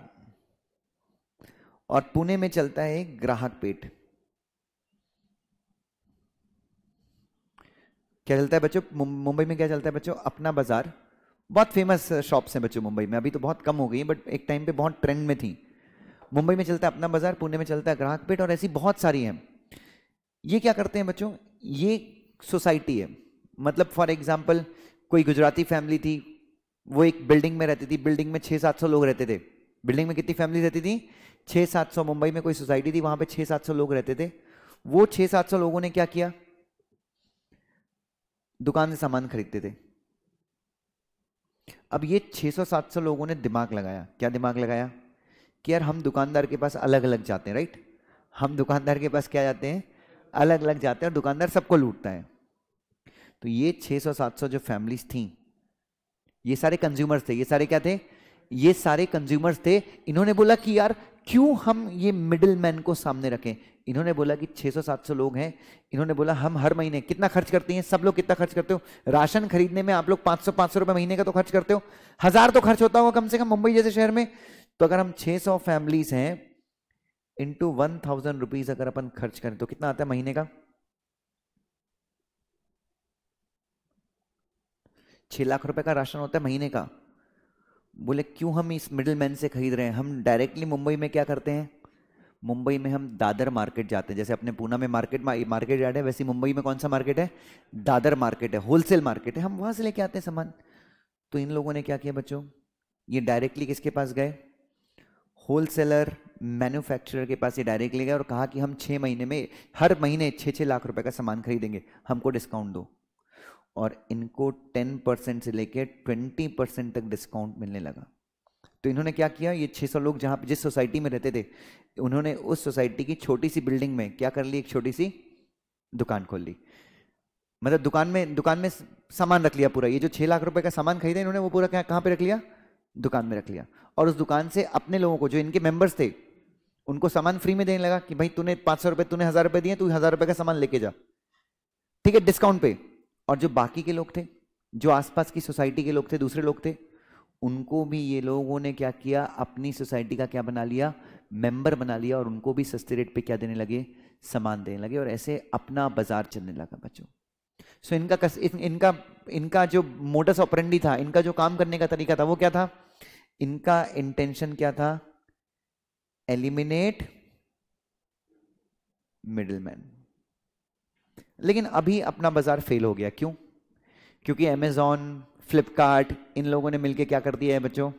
और पुणे में चलता है ग्राहक पेट क्या चलता है बच्चों मुंबई में क्या चलता है बच्चों अपना बाजार बहुत फेमस शॉप्स हैं बच्चों मुंबई में अभी तो बहुत कम हो गई बट एक टाइम पे बहुत ट्रेंड में थी मुंबई में चलता है अपना बाजार पुणे में चलता है ग्राहक पेट और ऐसी बहुत सारी हैं ये क्या करते हैं बच्चों ये सोसाइटी है मतलब फॉर एग्जाम्पल कोई गुजराती फैमिली थी वो एक बिल्डिंग में रहती थी बिल्डिंग में छः सात सौ लोग रहते थे बिल्डिंग में कितनी फैमिली रहती थी छः सात सौ मुंबई में कोई सोसाइटी थी वहाँ पे छः सात सौ लोग रहते थे वो छः सात सौ लोगों ने क्या किया दुकान से सामान खरीदते थे अब ये 600-700 लोगों ने दिमाग लगाया क्या दिमाग लगाया कि यार हम दुकानदार के पास अलग अलग जाते हैं राइट हम दुकानदार के पास क्या जाते हैं अलग अलग जाते हैं और दुकानदार सबको लूटता है तो ये 600-700 जो फैमिलीज थी ये सारे कंज्यूमर्स थे ये सारे क्या थे ये सारे कंज्यूमर्स थे इन्होंने बोला कि यार क्यों हम ये मिडिल मैन को सामने रखें इन्होंने बोला कि 600-700 लोग हैं इन्होंने बोला हम हर महीने कितना खर्च करते हैं सब लोग कितना खर्च करते हो राशन खरीदने में आप लोग 500-500 रुपए महीने का तो खर्च करते हो हजार तो खर्च होता होगा कम से कम मुंबई जैसे शहर में तो अगर हम 600 फैमिलीज हैं इंटू वन थाउजेंड रुपीज अगर अपन खर्च करें तो कितना आता है महीने का छह लाख रुपए का राशन होता है महीने का बोले क्यों हम इस मिडिल मैन से खरीद रहे हैं हम डायरेक्टली मुंबई में क्या करते हैं मुंबई में हम दादर मार्केट जाते हैं जैसे अपने पूना में मार्केट मार्केट यार्ड है वैसे मुंबई में कौन सा मार्केट है दादर मार्केट है होलसेल मार्केट है हम वहां से लेके आते हैं सामान तो इन लोगों ने क्या किया बच्चों ये डायरेक्टली किसके पास गए होलसेलर मैन्युफैक्चरर के पास ये डायरेक्टली गए और कहा कि हम छः महीने में हर महीने छः छः लाख रुपए का सामान खरीदेंगे हमको डिस्काउंट दो और इनको 10 परसेंट से लेकर 20 परसेंट तक डिस्काउंट मिलने लगा तो इन्होंने क्या किया ये 600 लोग जहाँ जिस सोसाइटी में रहते थे उन्होंने उस सोसाइटी की छोटी सी बिल्डिंग में क्या कर ली एक छोटी सी दुकान खोल ली मतलब दुकान में दुकान में सामान रख लिया पूरा ये जो छह लाख रुपए का सामान खरीदा इन्होंने वो पूरा कहाँ पर रख लिया दुकान में रख लिया और उस दुकान से अपने लोगों को जो इनके मेंबर्स थे उनको सामान फ्री में देने लगा कि भाई तूने पांच सौ रुपए तूने हजार रुपए दिए तू हजार रुपए का सामान लेके जा ठीक है डिस्काउंट पे और जो बाकी के लोग थे जो आसपास की सोसाइटी के लोग थे दूसरे लोग थे उनको भी ये लोगों ने क्या किया अपनी सोसाइटी का क्या बना लिया मेंबर बना लिया और उनको भी सस्ते रेट पे क्या देने लगे सामान देने लगे और ऐसे अपना बाजार चलने लगा बच्चों सो इनका कस, इन, इनका इनका जो मोटस ऑपरेंडी था इनका जो काम करने का तरीका था वो क्या था इनका इंटेंशन क्या था एलिमिनेट मिडलमैन लेकिन अभी अपना बाजार फेल हो गया क्यों क्योंकि अमेजोन फ्लिपकार्ट इन लोगों ने मिलकर क्या कर दिया है बच्चों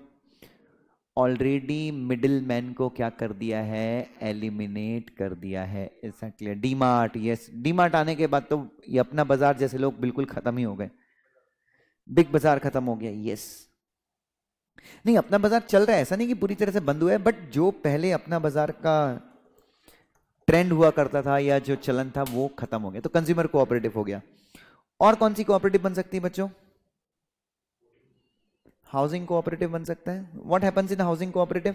ऑलरेडी मिडिल मैन को क्या कर दिया है एलिमिनेट कर दिया है ऐसा clear D mart yes D mart आने के बाद तो ये अपना बाजार जैसे लोग बिल्कुल खत्म ही हो गए बिग बाजार खत्म हो गया यस नहीं अपना बाजार चल रहा है ऐसा नहीं कि पूरी तरह से बंद हुआ है बट जो पहले अपना बाजार का ट्रेंड हुआ करता था या जो चलन था वो खत्म हो गया तो कंज्यूमर कोऑपरेटिव हो गया और कौन सी कोऑपरेटिव बन सकती है बच्चों हाउसिंग कोऑपरेटिव बन सकता है what happens in housing cooperative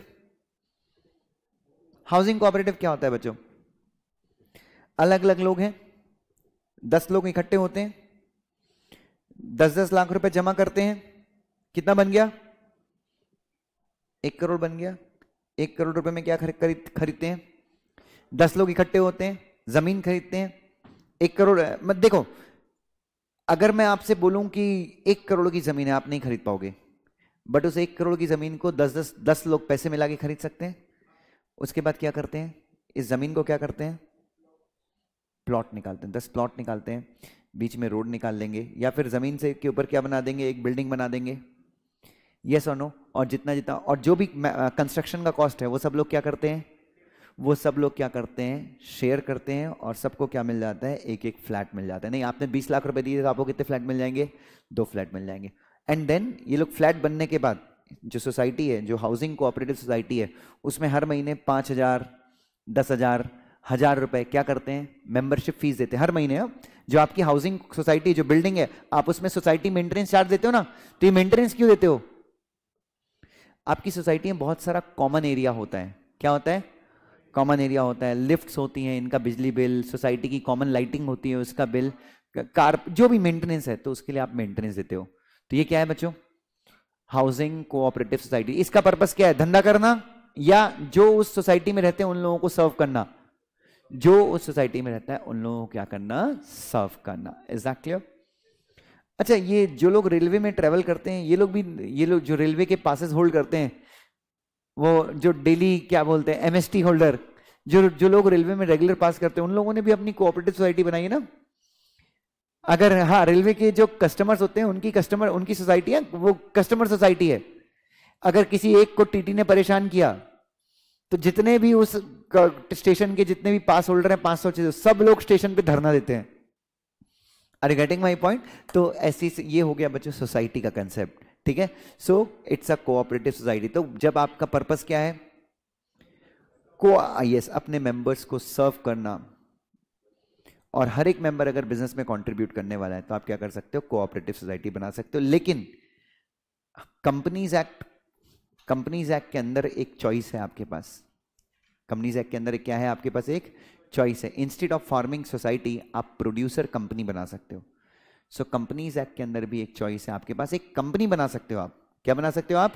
housing cooperative क्या होता है बच्चों अलग अलग लोग हैं दस लोग इकट्ठे होते हैं दस दस लाख रुपए जमा करते हैं कितना बन गया एक करोड़ बन गया एक करोड़ रुपए में क्या खरीद खरीदते हैं दस लोग इकट्ठे होते हैं जमीन खरीदते हैं एक करोड़ मत देखो अगर मैं आपसे बोलूं कि एक करोड़ की जमीन है आप नहीं खरीद पाओगे बट उस एक करोड़ की जमीन को दस दस दस लोग पैसे मिला के खरीद सकते हैं उसके बाद क्या करते हैं इस जमीन को क्या करते हैं प्लॉट निकालते हैं दस प्लॉट निकालते हैं बीच में रोड निकाल लेंगे या फिर जमीन से के ऊपर क्या बना देंगे एक बिल्डिंग बना देंगे यस और नो और जितना जितना और जो भी कंस्ट्रक्शन का कॉस्ट है वो सब लोग क्या करते हैं वो सब लोग क्या करते हैं शेयर करते हैं और सबको क्या मिल जाता है एक एक फ्लैट मिल जाता है नहीं आपने बीस लाख रुपए दिए तो आपको कितने फ्लैट मिल जाएंगे दो फ्लैट मिल जाएंगे एंड देन ये लोग फ्लैट बनने के बाद जो सोसाइटी है जो हाउसिंग कोऑपरेटिव सोसाइटी है उसमें हर महीने पाँच हज़ार दस हज़ार हज़ार रुपए क्या करते हैं मेंबरशिप फीस देते हैं हर महीने अब हाँ। जो आपकी हाउसिंग सोसाइटी जो बिल्डिंग है आप उसमें सोसाइटी मेंटेनेंस चार्ज देते हो ना तो ये मेंटेनेंस क्यों देते हो आपकी सोसाइटी में बहुत सारा कॉमन एरिया होता है क्या होता है कॉमन एरिया होता है लिफ्ट्स होती हैं इनका बिजली बिल सोसाइटी की कॉमन लाइटिंग होती है उसका बिल कार जो भी मेंटेनेंस है तो उसके लिए आप मेंटेनेंस देते हो तो ये क्या है बच्चों हाउसिंग कोऑपरेटिव सोसाइटी इसका पर्पस क्या है धंधा करना या जो उस सोसाइटी में रहते हैं उन लोगों को सर्व करना जो उस सोसाइटी में रहता है उन लोगों को क्या करना सर्व करना एग्जैक्टली क्लियर अच्छा ये जो लोग रेलवे में ट्रेवल करते हैं ये लोग भी ये लोग जो रेलवे के पासेस होल्ड करते हैं वो जो डेली क्या बोलते हैं एमएसटी होल्डर जो जो लोग रेलवे में रेगुलर पास करते हैं उन लोगों ने भी अपनी कोऑपरेटिव सोसाइटी बनाई है ना अगर हाँ रेलवे के जो कस्टमर्स होते हैं उनकी कस्टमर उनकी सोसाइटी है वो कस्टमर सोसाइटी है अगर किसी एक को टीटी ने परेशान किया तो जितने भी उस स्टेशन के जितने भी पास होल्डर हैं पांच सौ सब लोग स्टेशन पे धरना देते हैं आर गेटिंग माई पॉइंट तो ऐसी ये हो गया बच्चों सोसाइटी का कंसेप्ट ठीक है so it's a cooperative society तो जब आपका पर्पस क्या है को यस अपने मेंबर्स को सर्व करना और हर एक मेंबर अगर बिजनेस में कंट्रीब्यूट करने वाला है तो आप क्या कर सकते हो कोऑपरेटिव सोसाइटी बना सकते हो लेकिन कंपनीज एक्ट कंपनीज एक्ट के अंदर एक चॉइस है आपके पास कंपनीज एक्ट के अंदर क्या है आपके पास एक चॉइस है इंस्टीट्यूट ऑफ फार्मिंग सोसाइटी आप प्रोड्यूसर कंपनी बना सकते हो सो कंपनीज एक्ट के अंदर भी एक चॉइस है आपके पास एक कंपनी बना सकते हो आप क्या बना सकते हो आप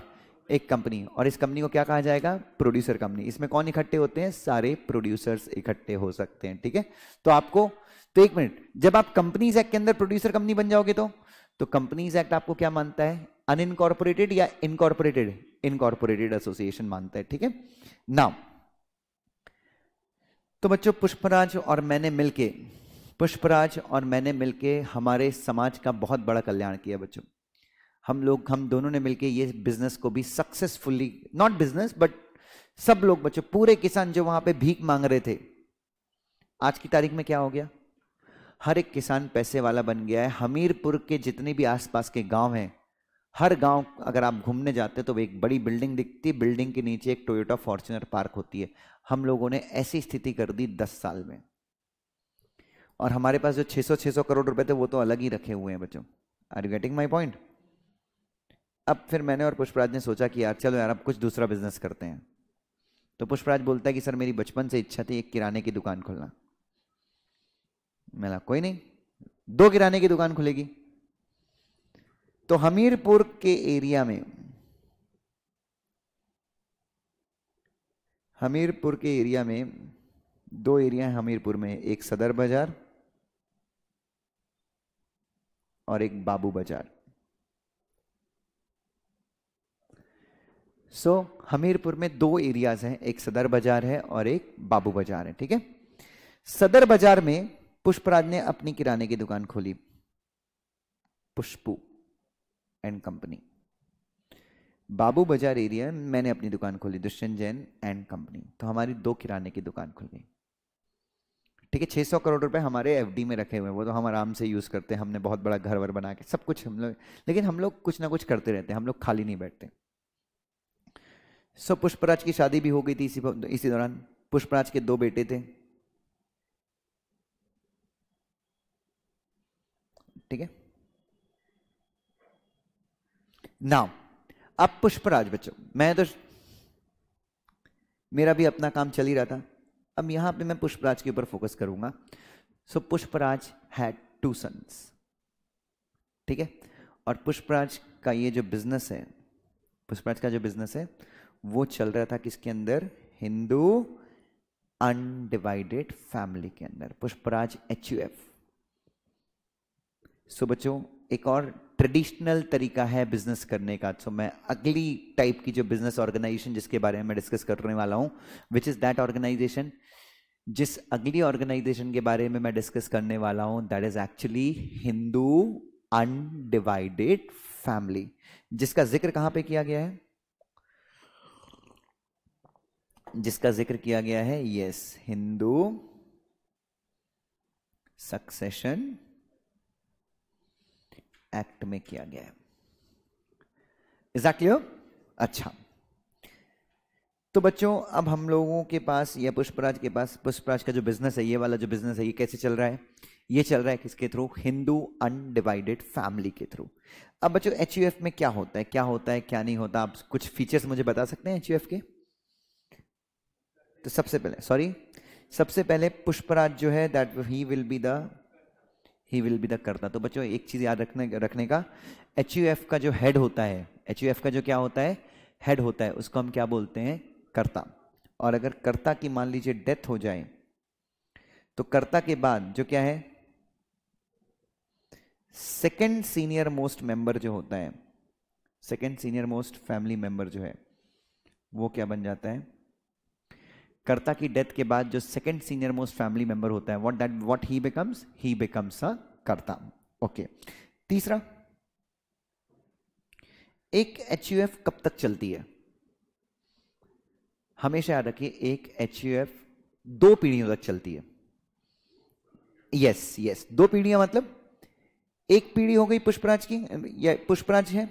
एक कंपनी और इस कंपनी को क्या कहा जाएगा प्रोड्यूसर कंपनी इसमें कौन इकट्ठे होते हैं सारे प्रोड्यूसर्स इकट्ठे हो सकते हैं ठीक है तो आपको तो एक मिनट जब आप कंपनीज एक्ट के अंदर प्रोड्यूसर कंपनी बन जाओगे तो तो कंपनीज एक्ट आपको क्या मानता है अनइनकॉर्पोरेटेड या इनकॉर्पोरेटेड इनकॉर्पोरेटेड एसोसिएशन मानता है ठीक है नाउ तो बच्चों पुष्पराज और मैंने मिलके पुष्पराज और मैंने मिलके हमारे समाज का बहुत बड़ा कल्याण किया बच्चों हम लोग हम दोनों ने मिलके ये बिजनेस को भी सक्सेसफुली नॉट बिजनेस बट सब लोग बच्चों पूरे किसान जो वहां पे भीख मांग रहे थे आज की तारीख में क्या हो गया हर एक किसान पैसे वाला बन गया है हमीरपुर के जितने भी आसपास के गांव हैं हर गांव अगर आप घूमने जाते तो एक बड़ी बिल्डिंग दिखती बिल्डिंग के नीचे एक टोयोटा फॉर्चुनर पार्क होती है हम लोगों ने ऐसी स्थिति कर दी दस साल में और हमारे पास जो 600 600 करोड़ रुपए थे वो तो अलग ही रखे हुए हैं बच्चों are you getting my point अब फिर मैंने और पुष्पराज ने सोचा कि यार चलो यार अब कुछ दूसरा बिजनेस करते हैं तो पुष्पराज बोलता है कि सर मेरी बचपन से इच्छा थी एक किराने की दुकान खोलना मेरा कोई नहीं दो किराने की दुकान खुलेगी तो हमीरपुर के एरिया में हमीरपुर के एरिया में दो एरिया है हमीरपुर में एक सदर बाजार और एक बाबू बाजार सो so, हमीरपुर में दो एरियाज हैं एक सदर बाजार है और एक बाबू बाजार है ठीक है सदर बाजार में पुष्पराज ने अपनी किराने की दुकान खोली पुष्पू एंड कंपनी बाबू बाजार एरिया मैंने अपनी दुकान खोली दुष्यंत जैन एंड कंपनी तो हमारी दो किराने की दुकान खुल गई ठीक है सौ करोड़ रुपए हमारे एफडी में रखे हुए हैं वो तो हम आराम से यूज़ करते हैं हमने बहुत बड़ा घर वर बना के सब कुछ हम लोग लेकिन हम लोग कुछ ना कुछ करते रहते हैं हम लोग खाली नहीं बैठते सो पुष्पराज की शादी भी हो गई थी इसी इसी दौरान पुष्पराज के दो बेटे थे ठीक है नाउ अब पुष्पराज बच्चों मैं तो मेरा भी अपना काम चल ही रहा था अब यहां पे मैं पुष्पराज के ऊपर फोकस करूंगा so Pushparaj had two sons ठीक है और पुष्पराज का ये जो बिजनेस है पुष्पराज का जो बिजनेस है वो चल रहा था किसके अंदर हिंदू अनडिवाइडेड फैमिली के अंदर Pushparaj H U F so बच्चों एक और ट्रेडिशनल तरीका है बिजनेस करने का सो so, मैं अगली टाइप की जो बिजनेस ऑर्गेनाइजेशन जिसके बारे में डिस्कस करने वाला हूँ विच इज़ दैट ऑर्गेनाइजेशन जिस अगली ऑर्गेनाइजेशन के बारे में मैं डिस्कस करने वाला हूँ that is actually Hindu undivided family जिसका जिक्र कहां पे किया गया है जिसका जिक्र किया गया है यस हिंदू सक्सेशन एक्ट में किया गया है एग्जैक्टली अच्छा तो बच्चों अब हम लोगों के पास या पुष्पराज के पास पुष्पराज का जो बिजनेस है ये वाला जो बिजनेस है ये कैसे चल रहा है ये चल रहा है किसके थ्रू हिंदू अनडिवाइडेड फैमिली के थ्रू अब बच्चों एच में क्या होता है क्या होता है क्या नहीं होता आप कुछ फीचर्स मुझे बता सकते हैं एच के तो सबसे पहले सॉरी सबसे पहले पुष्पराज जो है that he will be the he will be the करता तो बच्चों एक चीज़ याद रखने रखने का एच यू एफ का जो हेड होता है एच यू एफ का जो क्या होता है हेड होता है उसको हम क्या बोलते हैं कर्ता और अगर कर्ता की मान लीजिए डेथ हो जाए तो कर्ता के बाद जो क्या है सेकेंड सीनियर मोस्ट मेंबर जो होता है second senior most family member जो है वो क्या बन जाता है कर्ता की डेथ के बाद जो second senior most family member होता है what that what he becomes he becomes a karta okay तीसरा एक एच कब तक चलती है हमेशा याद रखिए एक एच दो पीढ़ियों तक चलती है यस यस दो पीढ़ियां मतलब एक पीढ़ी हो गई पुष्पराज की या पुष्पराज है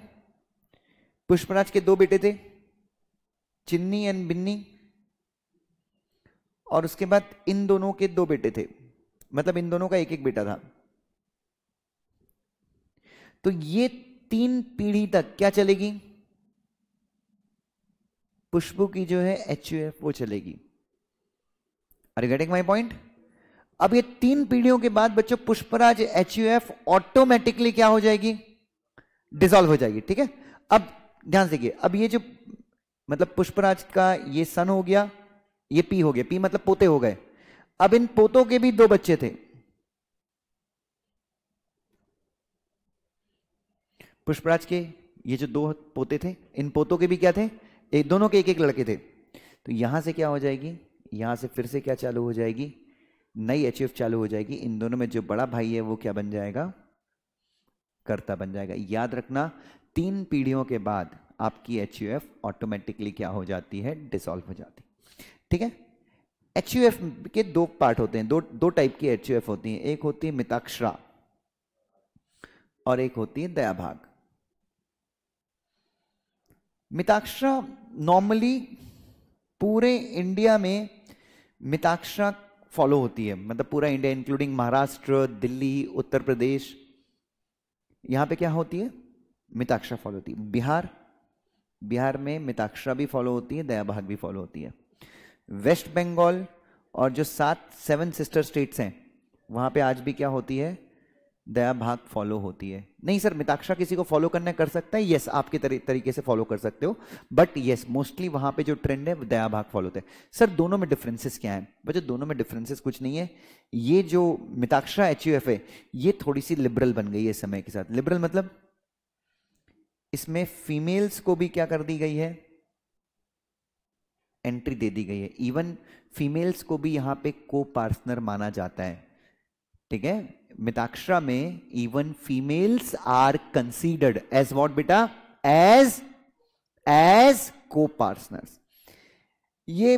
पुष्पराज के दो बेटे थे चिन्नी एंड बिन्नी और उसके बाद इन दोनों के दो बेटे थे मतलब इन दोनों का एक एक बेटा था तो ये तीन पीढ़ी तक क्या चलेगी पुष्पु की जो है एच वो चलेगी are you getting my point अब ये तीन पीढ़ियों के बाद बच्चों पुष्पराज एच ऑटोमेटिकली क्या हो जाएगी डिसॉल्व हो जाएगी ठीक है अब ध्यान से देखिए अब ये जो मतलब पुष्पराज का ये सन हो गया ये पी हो गए पी मतलब पोते हो गए अब इन पोतों के भी दो बच्चे थे पुष्पराज के ये जो दो पोते थे इन पोतों के भी क्या थे एक दोनों के एक एक लड़के थे तो यहां से क्या हो जाएगी यहां से फिर से क्या चालू हो जाएगी नई अचीव चालू हो जाएगी इन दोनों में जो बड़ा भाई है वो क्या बन जाएगा करता बन जाएगा याद रखना तीन पीढ़ियों के बाद आपकी एच ऑटोमेटिकली क्या हो जाती है डिसॉल्व हो जाती है ठीक है एच के दो पार्ट होते हैं दो दो टाइप की एच होती हैं एक होती है मिताक्षरा और एक होती है दयाभाग मिताक्षरा नॉर्मली पूरे इंडिया में मिताक्षरा फॉलो होती है मतलब पूरा इंडिया इंक्लूडिंग महाराष्ट्र दिल्ली उत्तर प्रदेश यहां पे क्या होती है मिताक्षरा फॉलो होती है बिहार बिहार में मिताक्षरा भी फॉलो होती है दयाभाग भी फॉलो होती है वेस्ट बंगाल और जो सात सेवन सिस्टर स्टेट्स हैं वहाँ पे आज भी क्या होती है दया भाग फॉलो होती है नहीं सर मिताक्षा किसी को फॉलो करने कर सकता है यस आपके तरी, तरीके से फॉलो कर सकते हो बट यस मोस्टली वहां पे जो ट्रेंड है दया भाग फॉलो होते हैं सर दोनों में डिफरेंसेस क्या है बच्चों दोनों में डिफरेंसेस कुछ नहीं है ये जो मिताक्षरा एच है ये थोड़ी सी लिबरल बन गई है समय के साथ लिबरल मतलब इसमें फीमेल्स को भी क्या कर दी गई है एंट्री दे दी गई है इवन फीमेल्स को भी यहाँ पे को पार्सनर माना जाता है ठीक है मिताक्षरा में even females are considered as what बेटा एज एज को पार्सनर ये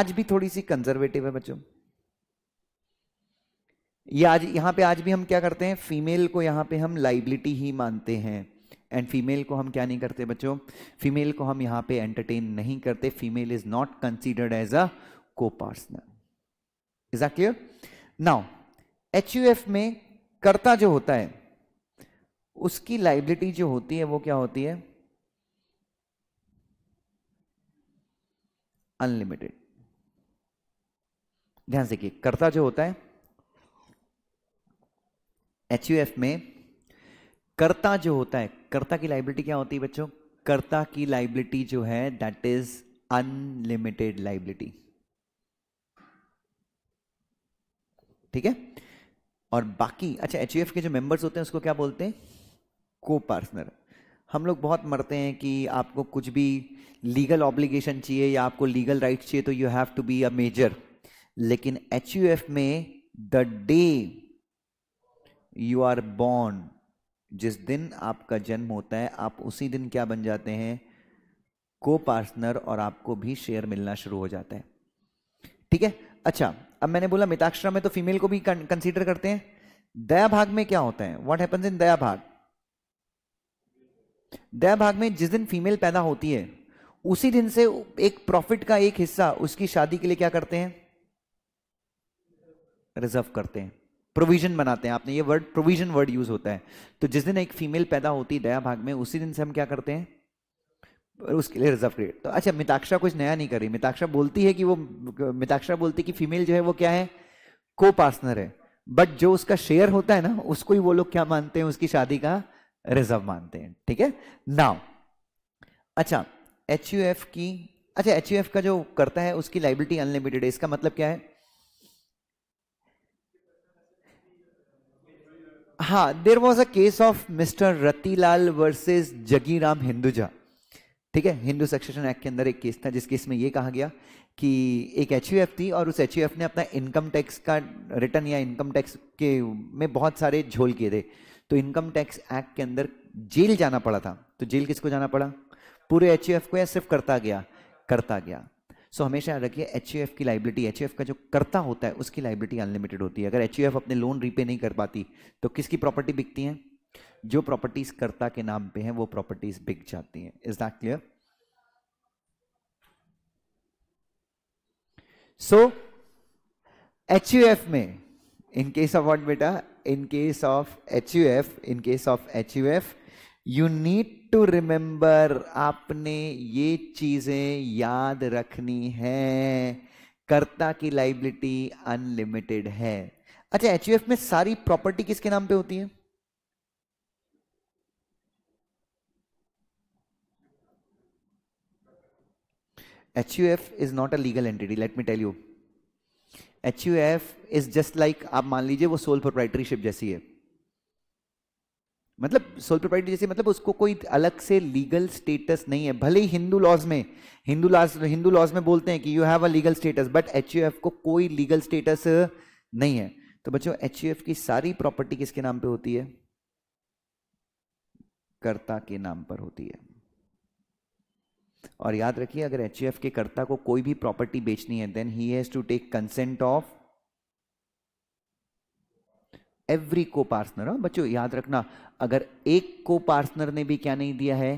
आज भी थोड़ी सी कंजर्वेटिव है बच्चों ये आज यहां पे आज भी हम क्या करते हैं फीमेल को यहां पे हम लाइबिलिटी ही मानते हैं एंड फीमेल को हम क्या नहीं करते बच्चों फीमेल को हम यहां पे एंटरटेन नहीं करते female is not considered as a coparcener is that clear now H U F में कर्ता जो होता है उसकी लाइबिलिटी जो होती है वो क्या होती है अनलिमिटेड ध्यान से देखिए कर्ता जो होता है एच यू एफ में कर्ता जो होता है कर्ता की लाइबिलिटी क्या होती है बच्चों कर्ता की लाइबिलिटी जो है दैट इज अनलिमिटेड लाइबिलिटी ठीक है और बाकी अच्छा एच के जो मेंबर्स होते हैं उसको क्या बोलते हैं को पार्टनर हम लोग बहुत मरते हैं कि आपको कुछ भी लीगल ऑब्लिगेशन चाहिए या आपको लीगल राइट चाहिए तो you have to be a major लेकिन एच में द डे यू आर बॉन्ड जिस दिन आपका जन्म होता है आप उसी दिन क्या बन जाते हैं को पार्टनर और आपको भी शेयर मिलना शुरू हो जाता है ठीक है अच्छा अब मैंने बोला मिताक्षरा में तो फीमेल को भी कंसीडर करते हैं दया भाग में क्या होता है व्हाट हैपन्स इन दया भाग दया भाग में जिस दिन फीमेल पैदा होती है उसी दिन से एक प्रॉफिट का एक हिस्सा उसकी शादी के लिए क्या करते हैं रिजर्व करते हैं प्रोविजन बनाते हैं आपने ये वर्ड प्रोविजन वर्ड यूज होता है तो जिस दिन एक फीमेल पैदा होती दया भाग में उसी दिन से हम क्या करते हैं उसके लिए रिजर्व क्रिएट तो अच्छा मिताक्षरा कुछ नया नहीं कर रही मिताक्षरा बोलती है कि वो मिताक्षरा बोलती है कि फीमेल जो है वो क्या है को पार्टनर है बट जो उसका शेयर होता है ना उसको ही वो लोग क्या मानते हैं उसकी शादी का रिजर्व मानते हैं ठीक है नाउ अच्छा एच की अच्छा एच का जो करता है उसकी लाइबिलिटी अनलिमिटेड है इसका मतलब क्या है हाँ there was a case of mister Ratilal versus Jagiram Hinduja ठीक है हिंदू सक्सेशन एक्ट के अंदर एक केस था जिस केस में यह कहा गया कि एक एच थी और उस एच ने अपना इनकम टैक्स का रिटर्न या इनकम टैक्स के में बहुत सारे झोल किए थे तो इनकम टैक्स एक्ट के अंदर जेल जाना पड़ा था तो जेल किसको जाना पड़ा पूरे एच को या सिर्फ करता गया करता गया सो हमेशा याद रखिए एच की लाइबिलिटी एच का जो करता होता है उसकी लाइबिलिटी अनलिमिटेड होती है अगर एच अपने लोन रीपे नहीं कर पाती तो किसकी प्रॉपर्टी बिकती हैं जो प्रॉपर्टीज कर्ता के नाम पे हैं वो प्रॉपर्टीज बिक जाती हैं is that clear so H में इन केस ऑफ वॉट बेटा in case of H in case of H you need to remember आपने ये चीजें याद रखनी है कर्ता की लाइबिलिटी अनलिमिटेड है अच्छा एच में सारी प्रॉपर्टी किसके नाम पे होती है H is not a legal entity let me tell you H U F is just like आप मान लीजिए वो सोल प्रोप्राइटरीशिप जैसी है मतलब सोल प्रोपर्टी जैसे मतलब उसको कोई अलग से लीगल स्टेटस नहीं है भले ही हिंदू लॉज में हिंदू लॉज हिंदू लॉज में बोलते हैं कि you have a legal status but H को कोई लीगल स्टेटस नहीं है तो बच्चों एच की सारी प्रॉपर्टी किसके नाम पे होती है कर्ता के नाम पर होती है और याद रखिए अगर एच के कर्ता को कोई भी प्रॉपर्टी बेचनी है then he has to take consent of every coparcener बच्चों याद रखना अगर एक को पार्सनर ने भी क्या नहीं दिया है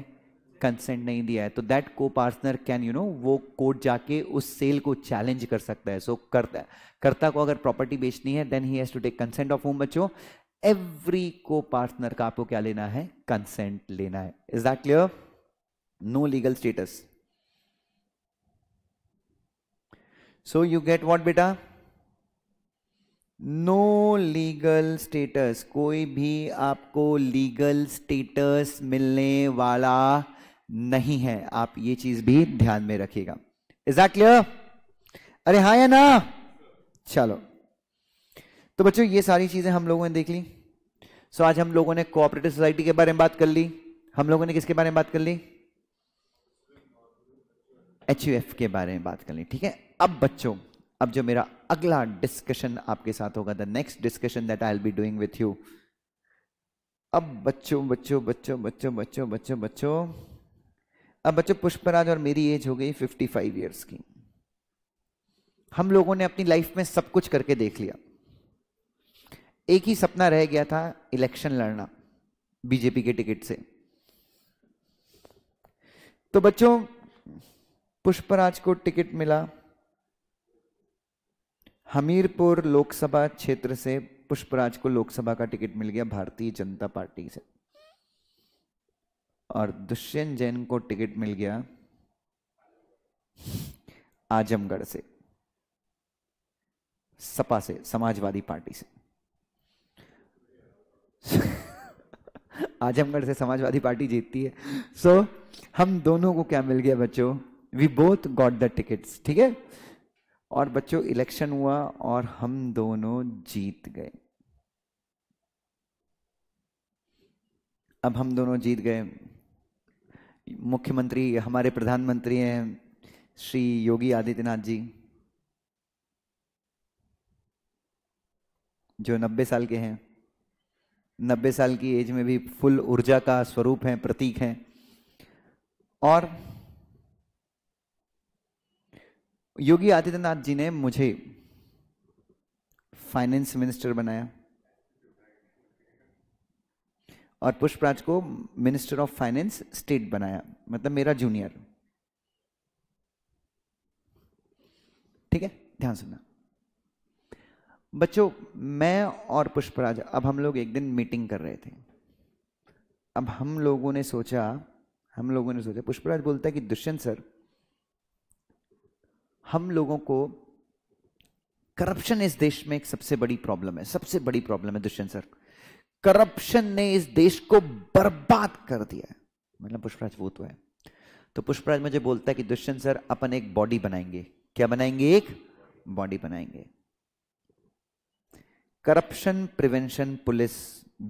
कंसेंट नहीं दिया है तो that coparcener can you know वो कोर्ट जाके उस सेल को चैलेंज कर सकता है सो so, करता करता को अगर प्रॉपर्टी बेचनी है then he has to take consent of home बच्चों एवरी को पार्टनर का आपको क्या लेना है कंसेंट लेना है is that clear no legal status so you get what बेटा नो लीगल स्टेटस कोई भी आपको लीगल स्टेटस मिलने वाला नहीं है आप ये चीज भी ध्यान में रखिएगा इज दैट क्लियर अरे हाँ या ना चलो तो बच्चों ये सारी चीजें हम लोगों ने देख ली सो so, आज हम लोगों ने कोऑपरेटिव सोसाइटी के बारे में बात कर ली हम लोगों ने किसके बारे में बात कर ली एच के बारे में बात कर ली ठीक है अब बच्चों अब जो मेरा अगला डिस्कशन आपके साथ होगा the next discussion that I'll be doing with you अब बच्चों बच्चों बच्चों बच्चों बच्चों बच्चों बच्चों अब बच्चों पुष्पराज और मेरी एज हो गई 55 फाइव ईयर्स की हम लोगों ने अपनी लाइफ में सब कुछ करके देख लिया एक ही सपना रह गया था इलेक्शन लड़ना बीजेपी के टिकट से तो बच्चों पुष्पराज को टिकट मिला हमीरपुर लोकसभा क्षेत्र से पुष्पराज को लोकसभा का टिकट मिल गया भारतीय जनता पार्टी से और दुष्यंत जैन को टिकट मिल गया आजमगढ़ से सपा से समाजवादी पार्टी से आजमगढ़ से समाजवादी पार्टी जीतती है सो so, हम दोनों को क्या मिल गया बच्चों we both got the tickets ठीक है और बच्चों इलेक्शन हुआ और हम दोनों जीत गए अब हम दोनों जीत गए मुख्यमंत्री हमारे प्रधानमंत्री हैं श्री योगी आदित्यनाथ जी जो 90 साल के हैं 90 साल की एज में भी फुल ऊर्जा का स्वरूप हैं प्रतीक हैं और योगी आदित्यनाथ जी ने मुझे फाइनेंस मिनिस्टर बनाया और पुष्पराज को मिनिस्टर ऑफ फाइनेंस स्टेट बनाया मतलब मेरा जूनियर ठीक है ध्यान सुनना बच्चों मैं और पुष्पराज अब हम लोग एक दिन मीटिंग कर रहे थे अब हम लोगों ने सोचा हम लोगों ने सोचा पुष्पराज बोलता है कि दुष्यंत सर हम लोगों को करप्शन इस देश में एक सबसे बड़ी प्रॉब्लम है सबसे बड़ी प्रॉब्लम है दुष्यंत सर करप्शन ने इस देश को बर्बाद कर दिया है मतलब पुष्पराज वो तो है तो पुष्पराज मुझे बोलता है कि दुष्यंत सर अपन एक बॉडी बनाएंगे क्या बनाएंगे एक बॉडी बनाएंगे corruption prevention police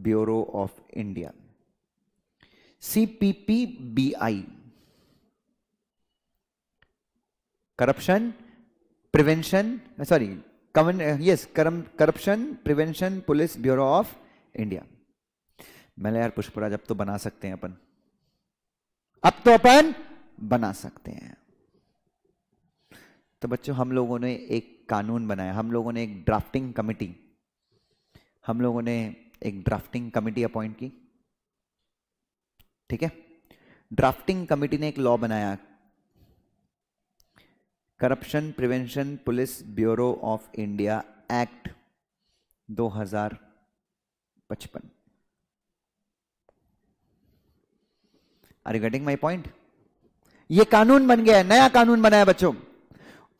bureau of India CPPBI corruption prevention sorry uh, sorry common uh, yes corruption prevention police bureau of india मैंने यार पुष्पराज अब तो बना सकते हैं अपन अब तो अपन बना सकते हैं तो बच्चों हम लोगों ने एक कानून बनाया हम लोगों ने एक ड्राफ्टिंग कमेटी हम लोगों ने एक ड्राफ्टिंग कमेटी अपॉइंट की ठीक है ड्राफ्टिंग कमेटी ने एक लॉ बनाया corruption prevention police bureau of India act 2055 are you getting my point ये कानून बन गया है नया कानून बनाया बच्चों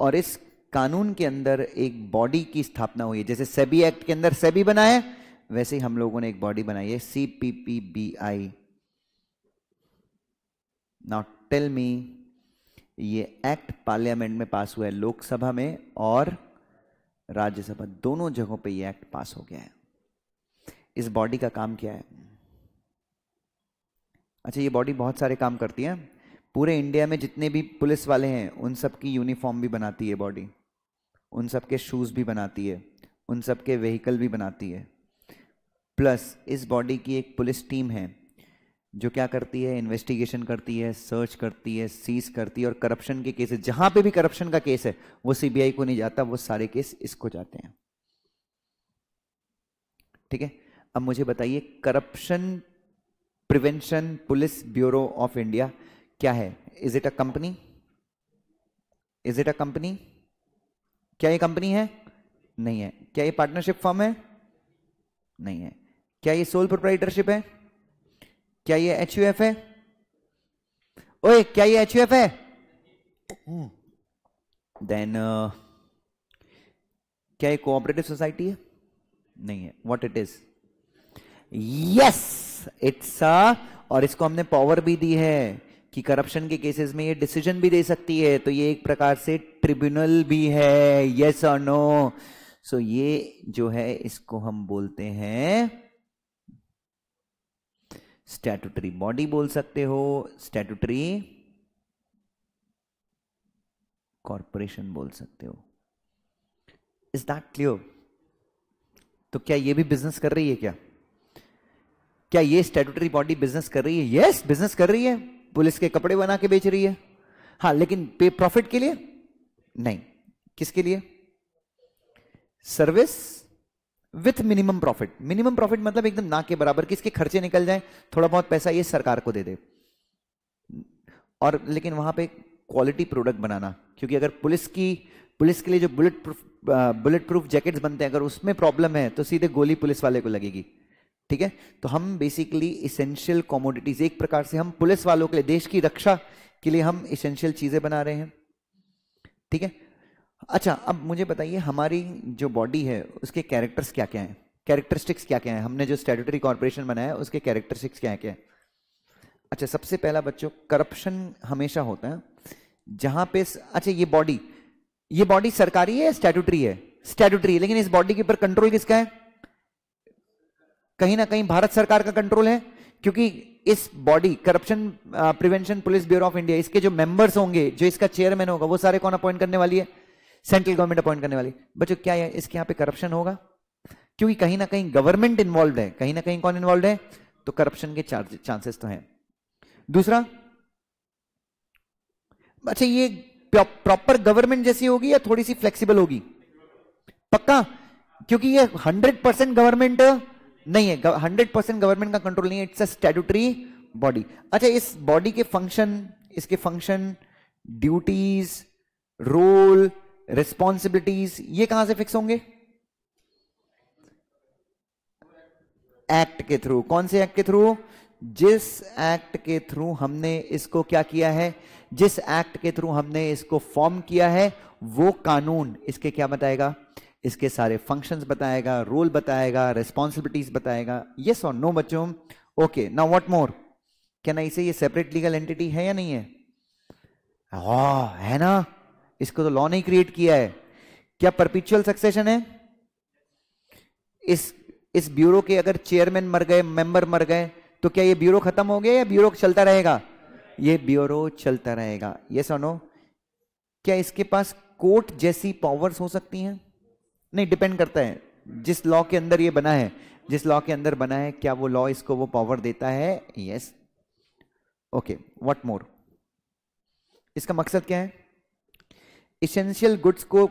और इस कानून के अंदर एक बॉडी की स्थापना हुई है जैसे सेबी एक्ट के अंदर सेबी बनाए वैसे ही हम लोगों ने एक बॉडी बनाई है C P P B I not tell me ये एक्ट पार्लियामेंट में पास हुआ है लोकसभा में और राज्यसभा दोनों जगहों पे ये एक्ट पास हो गया है इस बॉडी का काम क्या है अच्छा ये बॉडी बहुत सारे काम करती है पूरे इंडिया में जितने भी पुलिस वाले हैं उन सब की यूनिफॉर्म भी बनाती है बॉडी उन सब के शूज़ भी बनाती है उन सब के व्हीकल भी बनाती है प्लस इस बॉडी की एक पुलिस टीम है जो क्या करती है इन्वेस्टिगेशन करती है सर्च करती है सीज करती है और करप्शन के केसेस जहां पे भी करप्शन का केस है वो सीबीआई को नहीं जाता वो सारे केस इसको जाते हैं ठीक है अब मुझे बताइए corruption prevention police bureau of India क्या है is it a company is it a company क्या ये कंपनी है नहीं है क्या ये पार्टनरशिप फॉर्म है नहीं है क्या ये सोल प्रोप्राइटरशिप है क्या ये एच यू एफ है ओए क्या ये एच यू एफ है देन hmm. uh, क्या ये कोऑपरेटिव सोसाइटी है नहीं है what it is yes it's a और इसको हमने पावर भी दी है कि करप्शन के केसेस में ये डिसीजन भी दे सकती है तो ये एक प्रकार से ट्रिब्यूनल भी है यस और नो सो ये जो है इसको हम बोलते हैं स्टैटूटरी बॉडी बोल सकते हो स्टैटूटरी कॉरपोरेशन बोल सकते हो इज दैट क्लियर तो क्या ये भी बिजनेस कर रही है क्या क्या ये स्टैटूटरी बॉडी बिजनेस कर रही है यस yes, बिजनेस कर रही है पुलिस के कपड़े बना के बेच रही है हाँ लेकिन पे प्रॉफिट के लिए नहीं किसके लिए service with minimum profit minimum profit मतलब एकदम ना के बराबर कि इसके खर्चे निकल जाए थोड़ा बहुत पैसा ये सरकार को दे दे और लेकिन वहां पे क्वालिटी प्रोडक्ट बनाना क्योंकि अगर पुलिस की पुलिस के लिए जो bulletproof bulletproof jacket बनते हैं अगर उसमें प्रॉब्लम है तो सीधे गोली पुलिस वाले को लगेगी ठीक है तो हम बेसिकली इसेंशियल कॉमोडिटीज एक प्रकार से हम पुलिस वालों के लिए देश की रक्षा के लिए हम इसेंशियल चीजें बना रहे हैं ठीक है अच्छा अब मुझे बताइए हमारी जो बॉडी है उसके कैरेक्टर्स क्या क्या हैं कैरेक्टरिस्टिक्स क्या क्या हैं हमने जो स्टेटरी कॉरपोरेशन बनाया है उसके कैरेक्टरिस्टिक्स क्या क्या है अच्छा सबसे पहला बच्चों करप्शन हमेशा होता है जहां पे अच्छा ये बॉडी ये बॉडी सरकारी है स्टेटूटरी है स्टैट्यूटरी लेकिन इस बॉडी के ऊपर कंट्रोल किसका है कहीं ना कहीं भारत सरकार का कंट्रोल है क्योंकि इस body corruption prevention police bureau of India इसके जो मेंबर्स होंगे जो इसका चेयरमैन होगा वो सारे कौन अपॉइंट करने वाली है सेंट्रल गवर्नमेंट अपॉइंट करने वाली बच्चों क्या है इसके यहां पे करप्शन होगा क्योंकि कहीं ना कहीं गवर्नमेंट इन्वॉल्व है कहीं ना कहीं कौन इन्वॉल्व है तो करप्शन के चांसेस तो हैं दूसरा अच्छा ये प्रॉपर गवर्नमेंट जैसी होगी या थोड़ी सी फ्लेक्सिबल होगी पक्का क्योंकि ये 100 परसेंट गवर्नमेंट नहीं है 100 परसेंट गवर्नमेंट का कंट्रोल नहीं है इट्स अ स्टेटूटरी बॉडी अच्छा इस बॉडी के फंक्शन इसके फंक्शन ड्यूटीज रोल रिस्पॉन्सिबिलिटीज ये कहां से फिक्स होंगे एक्ट के थ्रू कौन से एक्ट के थ्रू जिस एक्ट के थ्रू हमने इसको क्या किया है जिस एक्ट के थ्रू हमने इसको फॉर्म किया है वो कानून इसके क्या बताएगा इसके सारे फंक्शंस बताएगा रोल बताएगा रिस्पॉन्सिबिलिटीज बताएगा यस और नो बच्चों ओके नाउ व्हाट मोर क्या ना इसे ये सेपरेट लीगल एंटिटी है या नहीं है ओ, ah, है ना इसको तो लॉ ने क्रिएट किया है क्या परपिचुअल सक्सेशन है इस इस ब्यूरो के अगर चेयरमैन मर गए मेंबर मर गए तो क्या ये ब्यूरो खत्म हो गया या ब्यूरो चलता रहेगा ये ब्यूरो चलता रहेगा ये सुनो क्या इसके पास कोर्ट जैसी पावर्स हो सकती हैं नहीं डिपेंड करता है जिस लॉ के अंदर ये बना है जिस लॉ के अंदर बना है क्या वो लॉ इसको वो पावर देता है यस ओके व्हाट मोर इसका मकसद क्या है इसेंशियल गुड्स को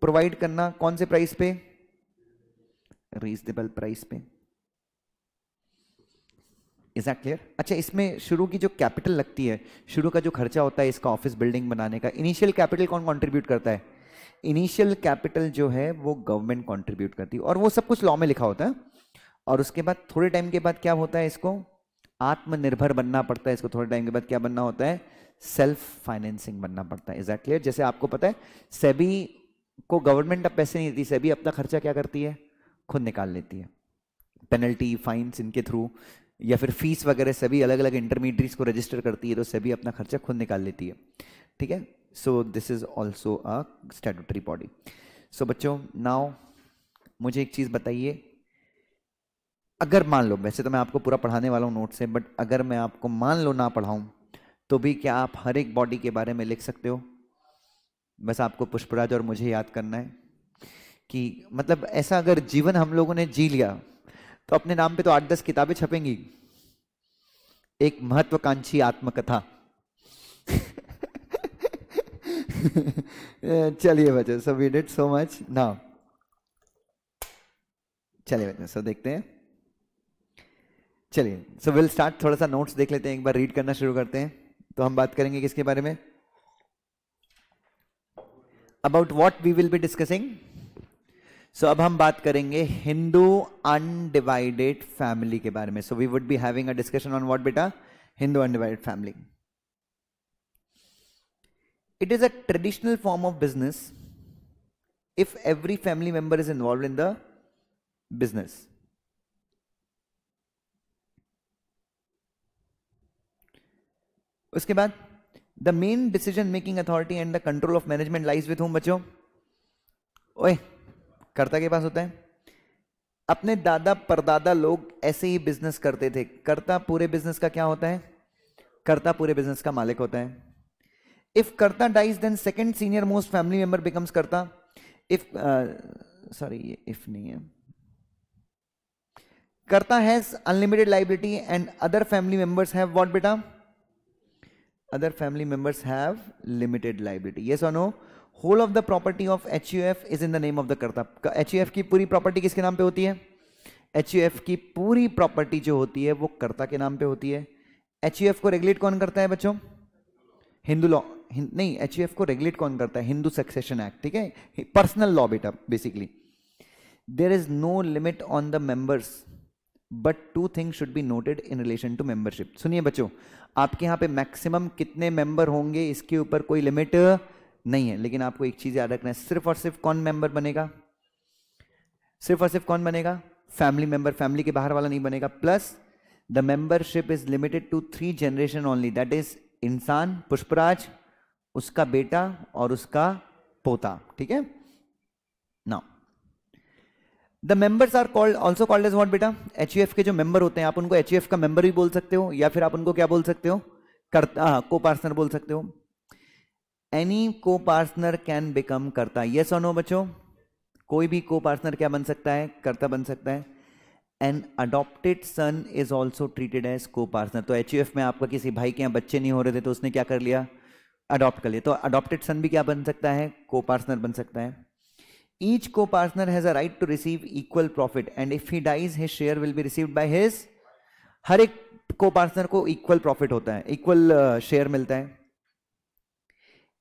प्रोवाइड करना कौन से प्राइस पे रीजनेबल प्राइस पे इज दैट क्लियर अच्छा इसमें शुरू की जो कैपिटल लगती है शुरू का जो खर्चा होता है इसका ऑफिस बिल्डिंग बनाने का इनिशियल कैपिटल कौन कंट्रीब्यूट करता है इनिशियल कैपिटल जो है वो गवर्नमेंट कंट्रीब्यूट करती है और वो सब कुछ लॉ में लिखा होता है और उसके बाद थोड़े टाइम के बाद क्या होता है इसको आत्मनिर्भर बनना पड़ता है इसको थोड़े टाइम के बाद क्या बनना होता है सेल्फ फाइनेंसिंग बनना पड़ता है इज दैट क्लियर जैसे आपको पता है सेबी को गवर्नमेंट अब पैसे नहीं देती सेबी अपना खर्चा क्या करती है खुद निकाल लेती है पेनल्टी फाइन्स इनके थ्रू या फिर फीस वगैरह सभी अलग अलग इंटरमीडिएट्स को रजिस्टर करती है तो सभी अपना खर्चा खुद निकाल लेती है ठीक है so this is also a statutory body so बच्चों नाउ मुझे एक चीज़ बताइए अगर मान लो वैसे तो मैं आपको पूरा पढ़ाने वाला हूँ नोट से बट अगर मैं आपको मान लो ना पढ़ाऊं तो भी क्या आप हर एक बॉडी के बारे में लिख सकते हो बस आपको पुष्पराज और मुझे याद करना है कि मतलब ऐसा अगर जीवन हम लोगों ने जी लिया तो अपने नाम पे तो आठ दस किताबें छपेंगी एक महत्वाकांक्षी आत्मकथा चलिए बच्चों so we did so much ना चलिए बच्चों सो देखते हैं चलिए सो विल स्टार्ट थोड़ा सा नोट्स देख लेते हैं एक बार रीड करना शुरू करते हैं तो हम बात करेंगे किसके बारे में about what we will be discussing so अब हम बात करेंगे हिंदू अनडिवाइडेड फैमिली के बारे में so we would be having a discussion on what बेटा Hindu undivided family it is a traditional form of business if every family member is involve in the business उसके बाद the main decision making authority and the control of management lies with whom बच्चों ओए करता के पास होता है अपने दादा परदादा लोग ऐसे ही बिजनेस करते थे करता पूरे बिजनेस का क्या होता है कर्ता पूरे बिजनेस का मालिक होता है if karta dies then second senior most family member becomes karta if sorry ये इफ नहीं है karta has unlimited liability and other family members have what बेटा other family members have limited liability yes or no whole of the property of H U F is in the name of the karta H U F की पूरी property किसके नाम पे होती है H U F की पूरी प्रॉपर्टी जो होती है वो कर्ता के नाम पे होती है एच यू एफ को रेगुलेट कौन करता है बच्चों हिंदू लॉ नहीं एच यू एफ को रेगुलेट कौन करता है हिंदू सक्सेशन एक्ट ठीक है पर्सनल लॉ बेटा basically there is no limit on the members but two things should be noted in relation to membership सुनिए बच्चों आपके यहाँ पे मैक्सिमम कितने मेंबर होंगे इसके ऊपर कोई लिमिट नहीं है लेकिन आपको एक चीज़ याद रखना है सिर्फ और सिर्फ कौन मेंबर बनेगा सिर्फ और सिर्फ कौन बनेगा फैमिली मेंबर फैमिली के बाहर वाला नहीं बनेगा plus the membership is limited to three generation only that is इंसान पुष्पराज उसका बेटा और उसका पोता ठीक है ना the members are called also called as what बेटा एच के जो मेंबर होते हैं आप उनको एच का मेंबर भी बोल सकते हो या फिर आप उनको क्या बोल सकते हो करता को पार्सनर बोल सकते हो any coparcener can become karta yes और नो बच्चों कोई भी को पार्सनर क्या बन सकता है करता बन सकता है an adopted son is also treated as coparcener तो एच में आपका किसी भाई के यहाँ बच्चे नहीं हो रहे थे तो उसने क्या कर लिया अडॉप्ट कर लिया तो अडोप्टेड सन भी क्या बन सकता है को पार्सनर बन सकता है Each co-partner has a right to receive equal profit and if he dies, his share will be received by his. हर एक co-partner को equal profit होता है, equal uh, share मिलता है.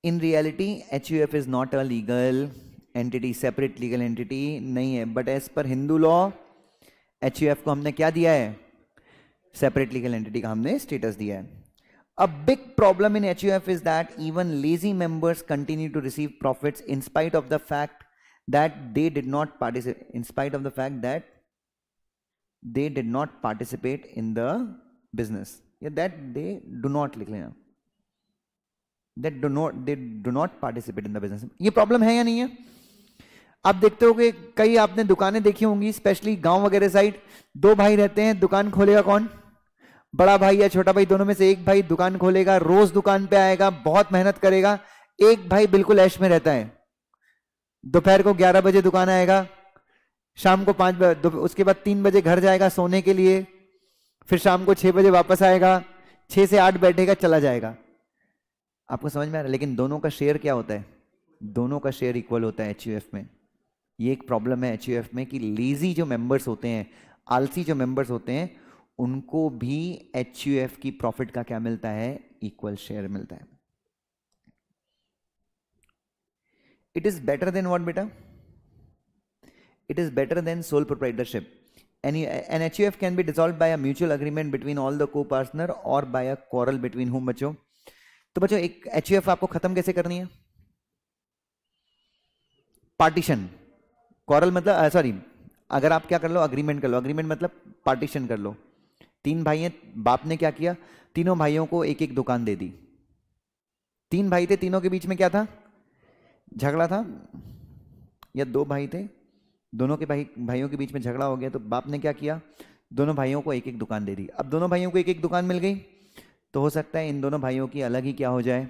In reality, HUF is not a legal entity, separate legal entity नहीं है. But as per Hindu law, HUF को हमने क्या दिया है? Separate legal entity का हमने status दिया है. A big problem in HUF is that even lazy members continue to receive profits in spite of the fact that they did not participate, in spite of the fact that they did not participate in the business. Yeah, that they do not लिख लेना that do not they do not participate in the business. ye problem hai ya nahi hai आप देखते हो कि कई आपने दुकानें देखी होंगी स्पेशली गांव वगैरह साइड दो भाई रहते हैं दुकान खोलेगा कौन बड़ा भाई या छोटा भाई दोनों में से एक भाई दुकान खोलेगा रोज दुकान पे आएगा बहुत मेहनत करेगा एक भाई बिल्कुल ऐश में रहता है दोपहर को 11 बजे दुकान आएगा शाम को पांच उसके बाद तीन बजे घर जाएगा सोने के लिए फिर शाम को छह बजे वापस आएगा छह से आठ बैठेगा चला जाएगा आपको समझ में आ रहा है लेकिन दोनों का शेयर क्या होता है दोनों का शेयर इक्वल होता है एच में ये एक प्रॉब्लम है एच में कि लेजी जो मेंबर्स होते हैं आलसी जो मेंबर्स होते हैं उनको भी एच की प्रॉफिट का क्या मिलता है इक्वल शेयर मिलता है it is better than what बेटा it is better than sole proprietorship an an H U F can be dissolve by a mutual agreement between all the coparcener और by a quarrel between whom बचो तो बच्चों एक H U F आपको खत्म कैसे करनी है पार्टीशन कॉरल मतलब सॉरी uh, अगर आप क्या कर लो अग्रीमेंट कर लो अग्रीमेंट मतलब पार्टीशन कर लो तीन भाई हैं बाप ने क्या किया तीनों भाइयों को एक एक दुकान दे दी तीन भाई थे तीनों के बीच में क्या था झगड़ा था या दो भाई थे दोनों के भाई भाइयों के बीच में झगड़ा हो गया तो बाप ने क्या किया दोनों भाइयों को एक एक दुकान दे दी अब दोनों भाइयों को एक एक दुकान मिल गई तो हो सकता है इन दोनों भाइयों की अलग ही क्या हो जाए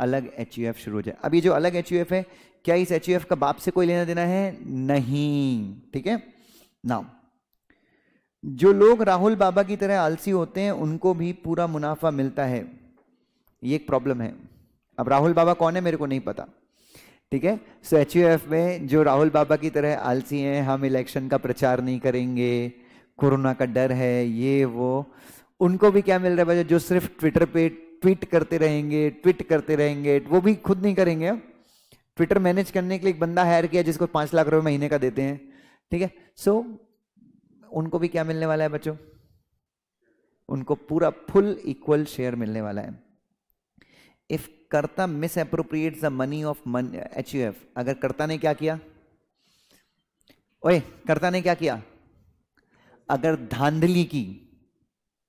अलग एच शुरू हो जाए अब ये जो अलग एच है क्या इस एच का बाप से कोई लेना देना है नहीं ठीक है ना जो लोग राहुल बाबा की तरह आलसी होते हैं उनको भी पूरा मुनाफा मिलता है ये एक प्रॉब्लम है अब राहुल बाबा कौन है मेरे को नहीं पता ठीक है सो एच में जो राहुल बाबा की तरह आलसी हैं हम इलेक्शन का प्रचार नहीं करेंगे कोरोना का डर है ये वो उनको भी क्या मिल रहा है भाई जो सिर्फ ट्विटर पे ट्वीट करते रहेंगे ट्वीट करते रहेंगे वो भी खुद नहीं करेंगे ट्विटर मैनेज करने के लिए एक बंदा हायर किया जिसको पांच लाख रुपए महीने का देते हैं ठीक है सो so, उनको भी क्या मिलने वाला है बच्चों उनको पूरा फुल इक्वल शेयर मिलने वाला है if karta misappropriate the money of मन एच यू एफ अगर करता ने क्या किया ओए करता ने क्या किया अगर धांधली की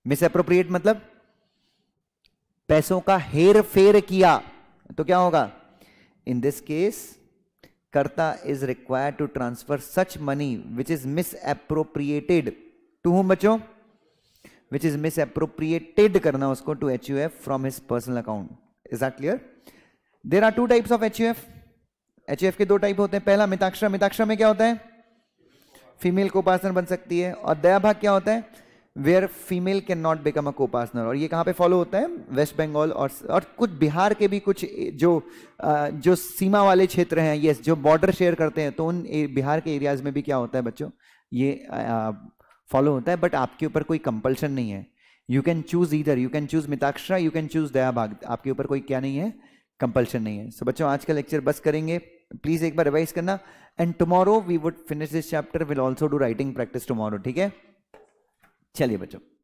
मिस अप्रोप्रिएट मतलब पैसों का हेर फेर किया तो क्या होगा in this case karta is required to transfer such money which is misappropriated to whom बच्चों विच इज मिस अप्रोप्रिएटेड करना उसको to H U F from his personal account is that clear there are two types of H H के दो type होते हैं पहला मिताक्षरा मिताक्षरा में क्या होता है फीमेल को कोपार्सनर बन सकती है और दया भाग क्या होता है where female can not become a coparcener और ये कहाँ पे फॉलो होता है वेस्ट बंगाल और और कुछ बिहार के भी कुछ जो जो सीमा वाले क्षेत्र हैं यस जो बॉर्डर शेयर करते हैं तो उन बिहार के एरियाज में भी क्या होता है बच्चों ये फॉलो होता है बट आपके ऊपर कोई कंपल्शन नहीं है you can choose either you can choose Mitakshara you can choose Dayabhaga आपके ऊपर कोई क्या नहीं है कंपल्शन नहीं है सो so, बच्चों आज का लेक्चर बस करेंगे प्लीज एक बार रिवाइज करना and tomorrow we would finish this chapter will also do writing practice tomorrow ठीक है चलिए बच्चों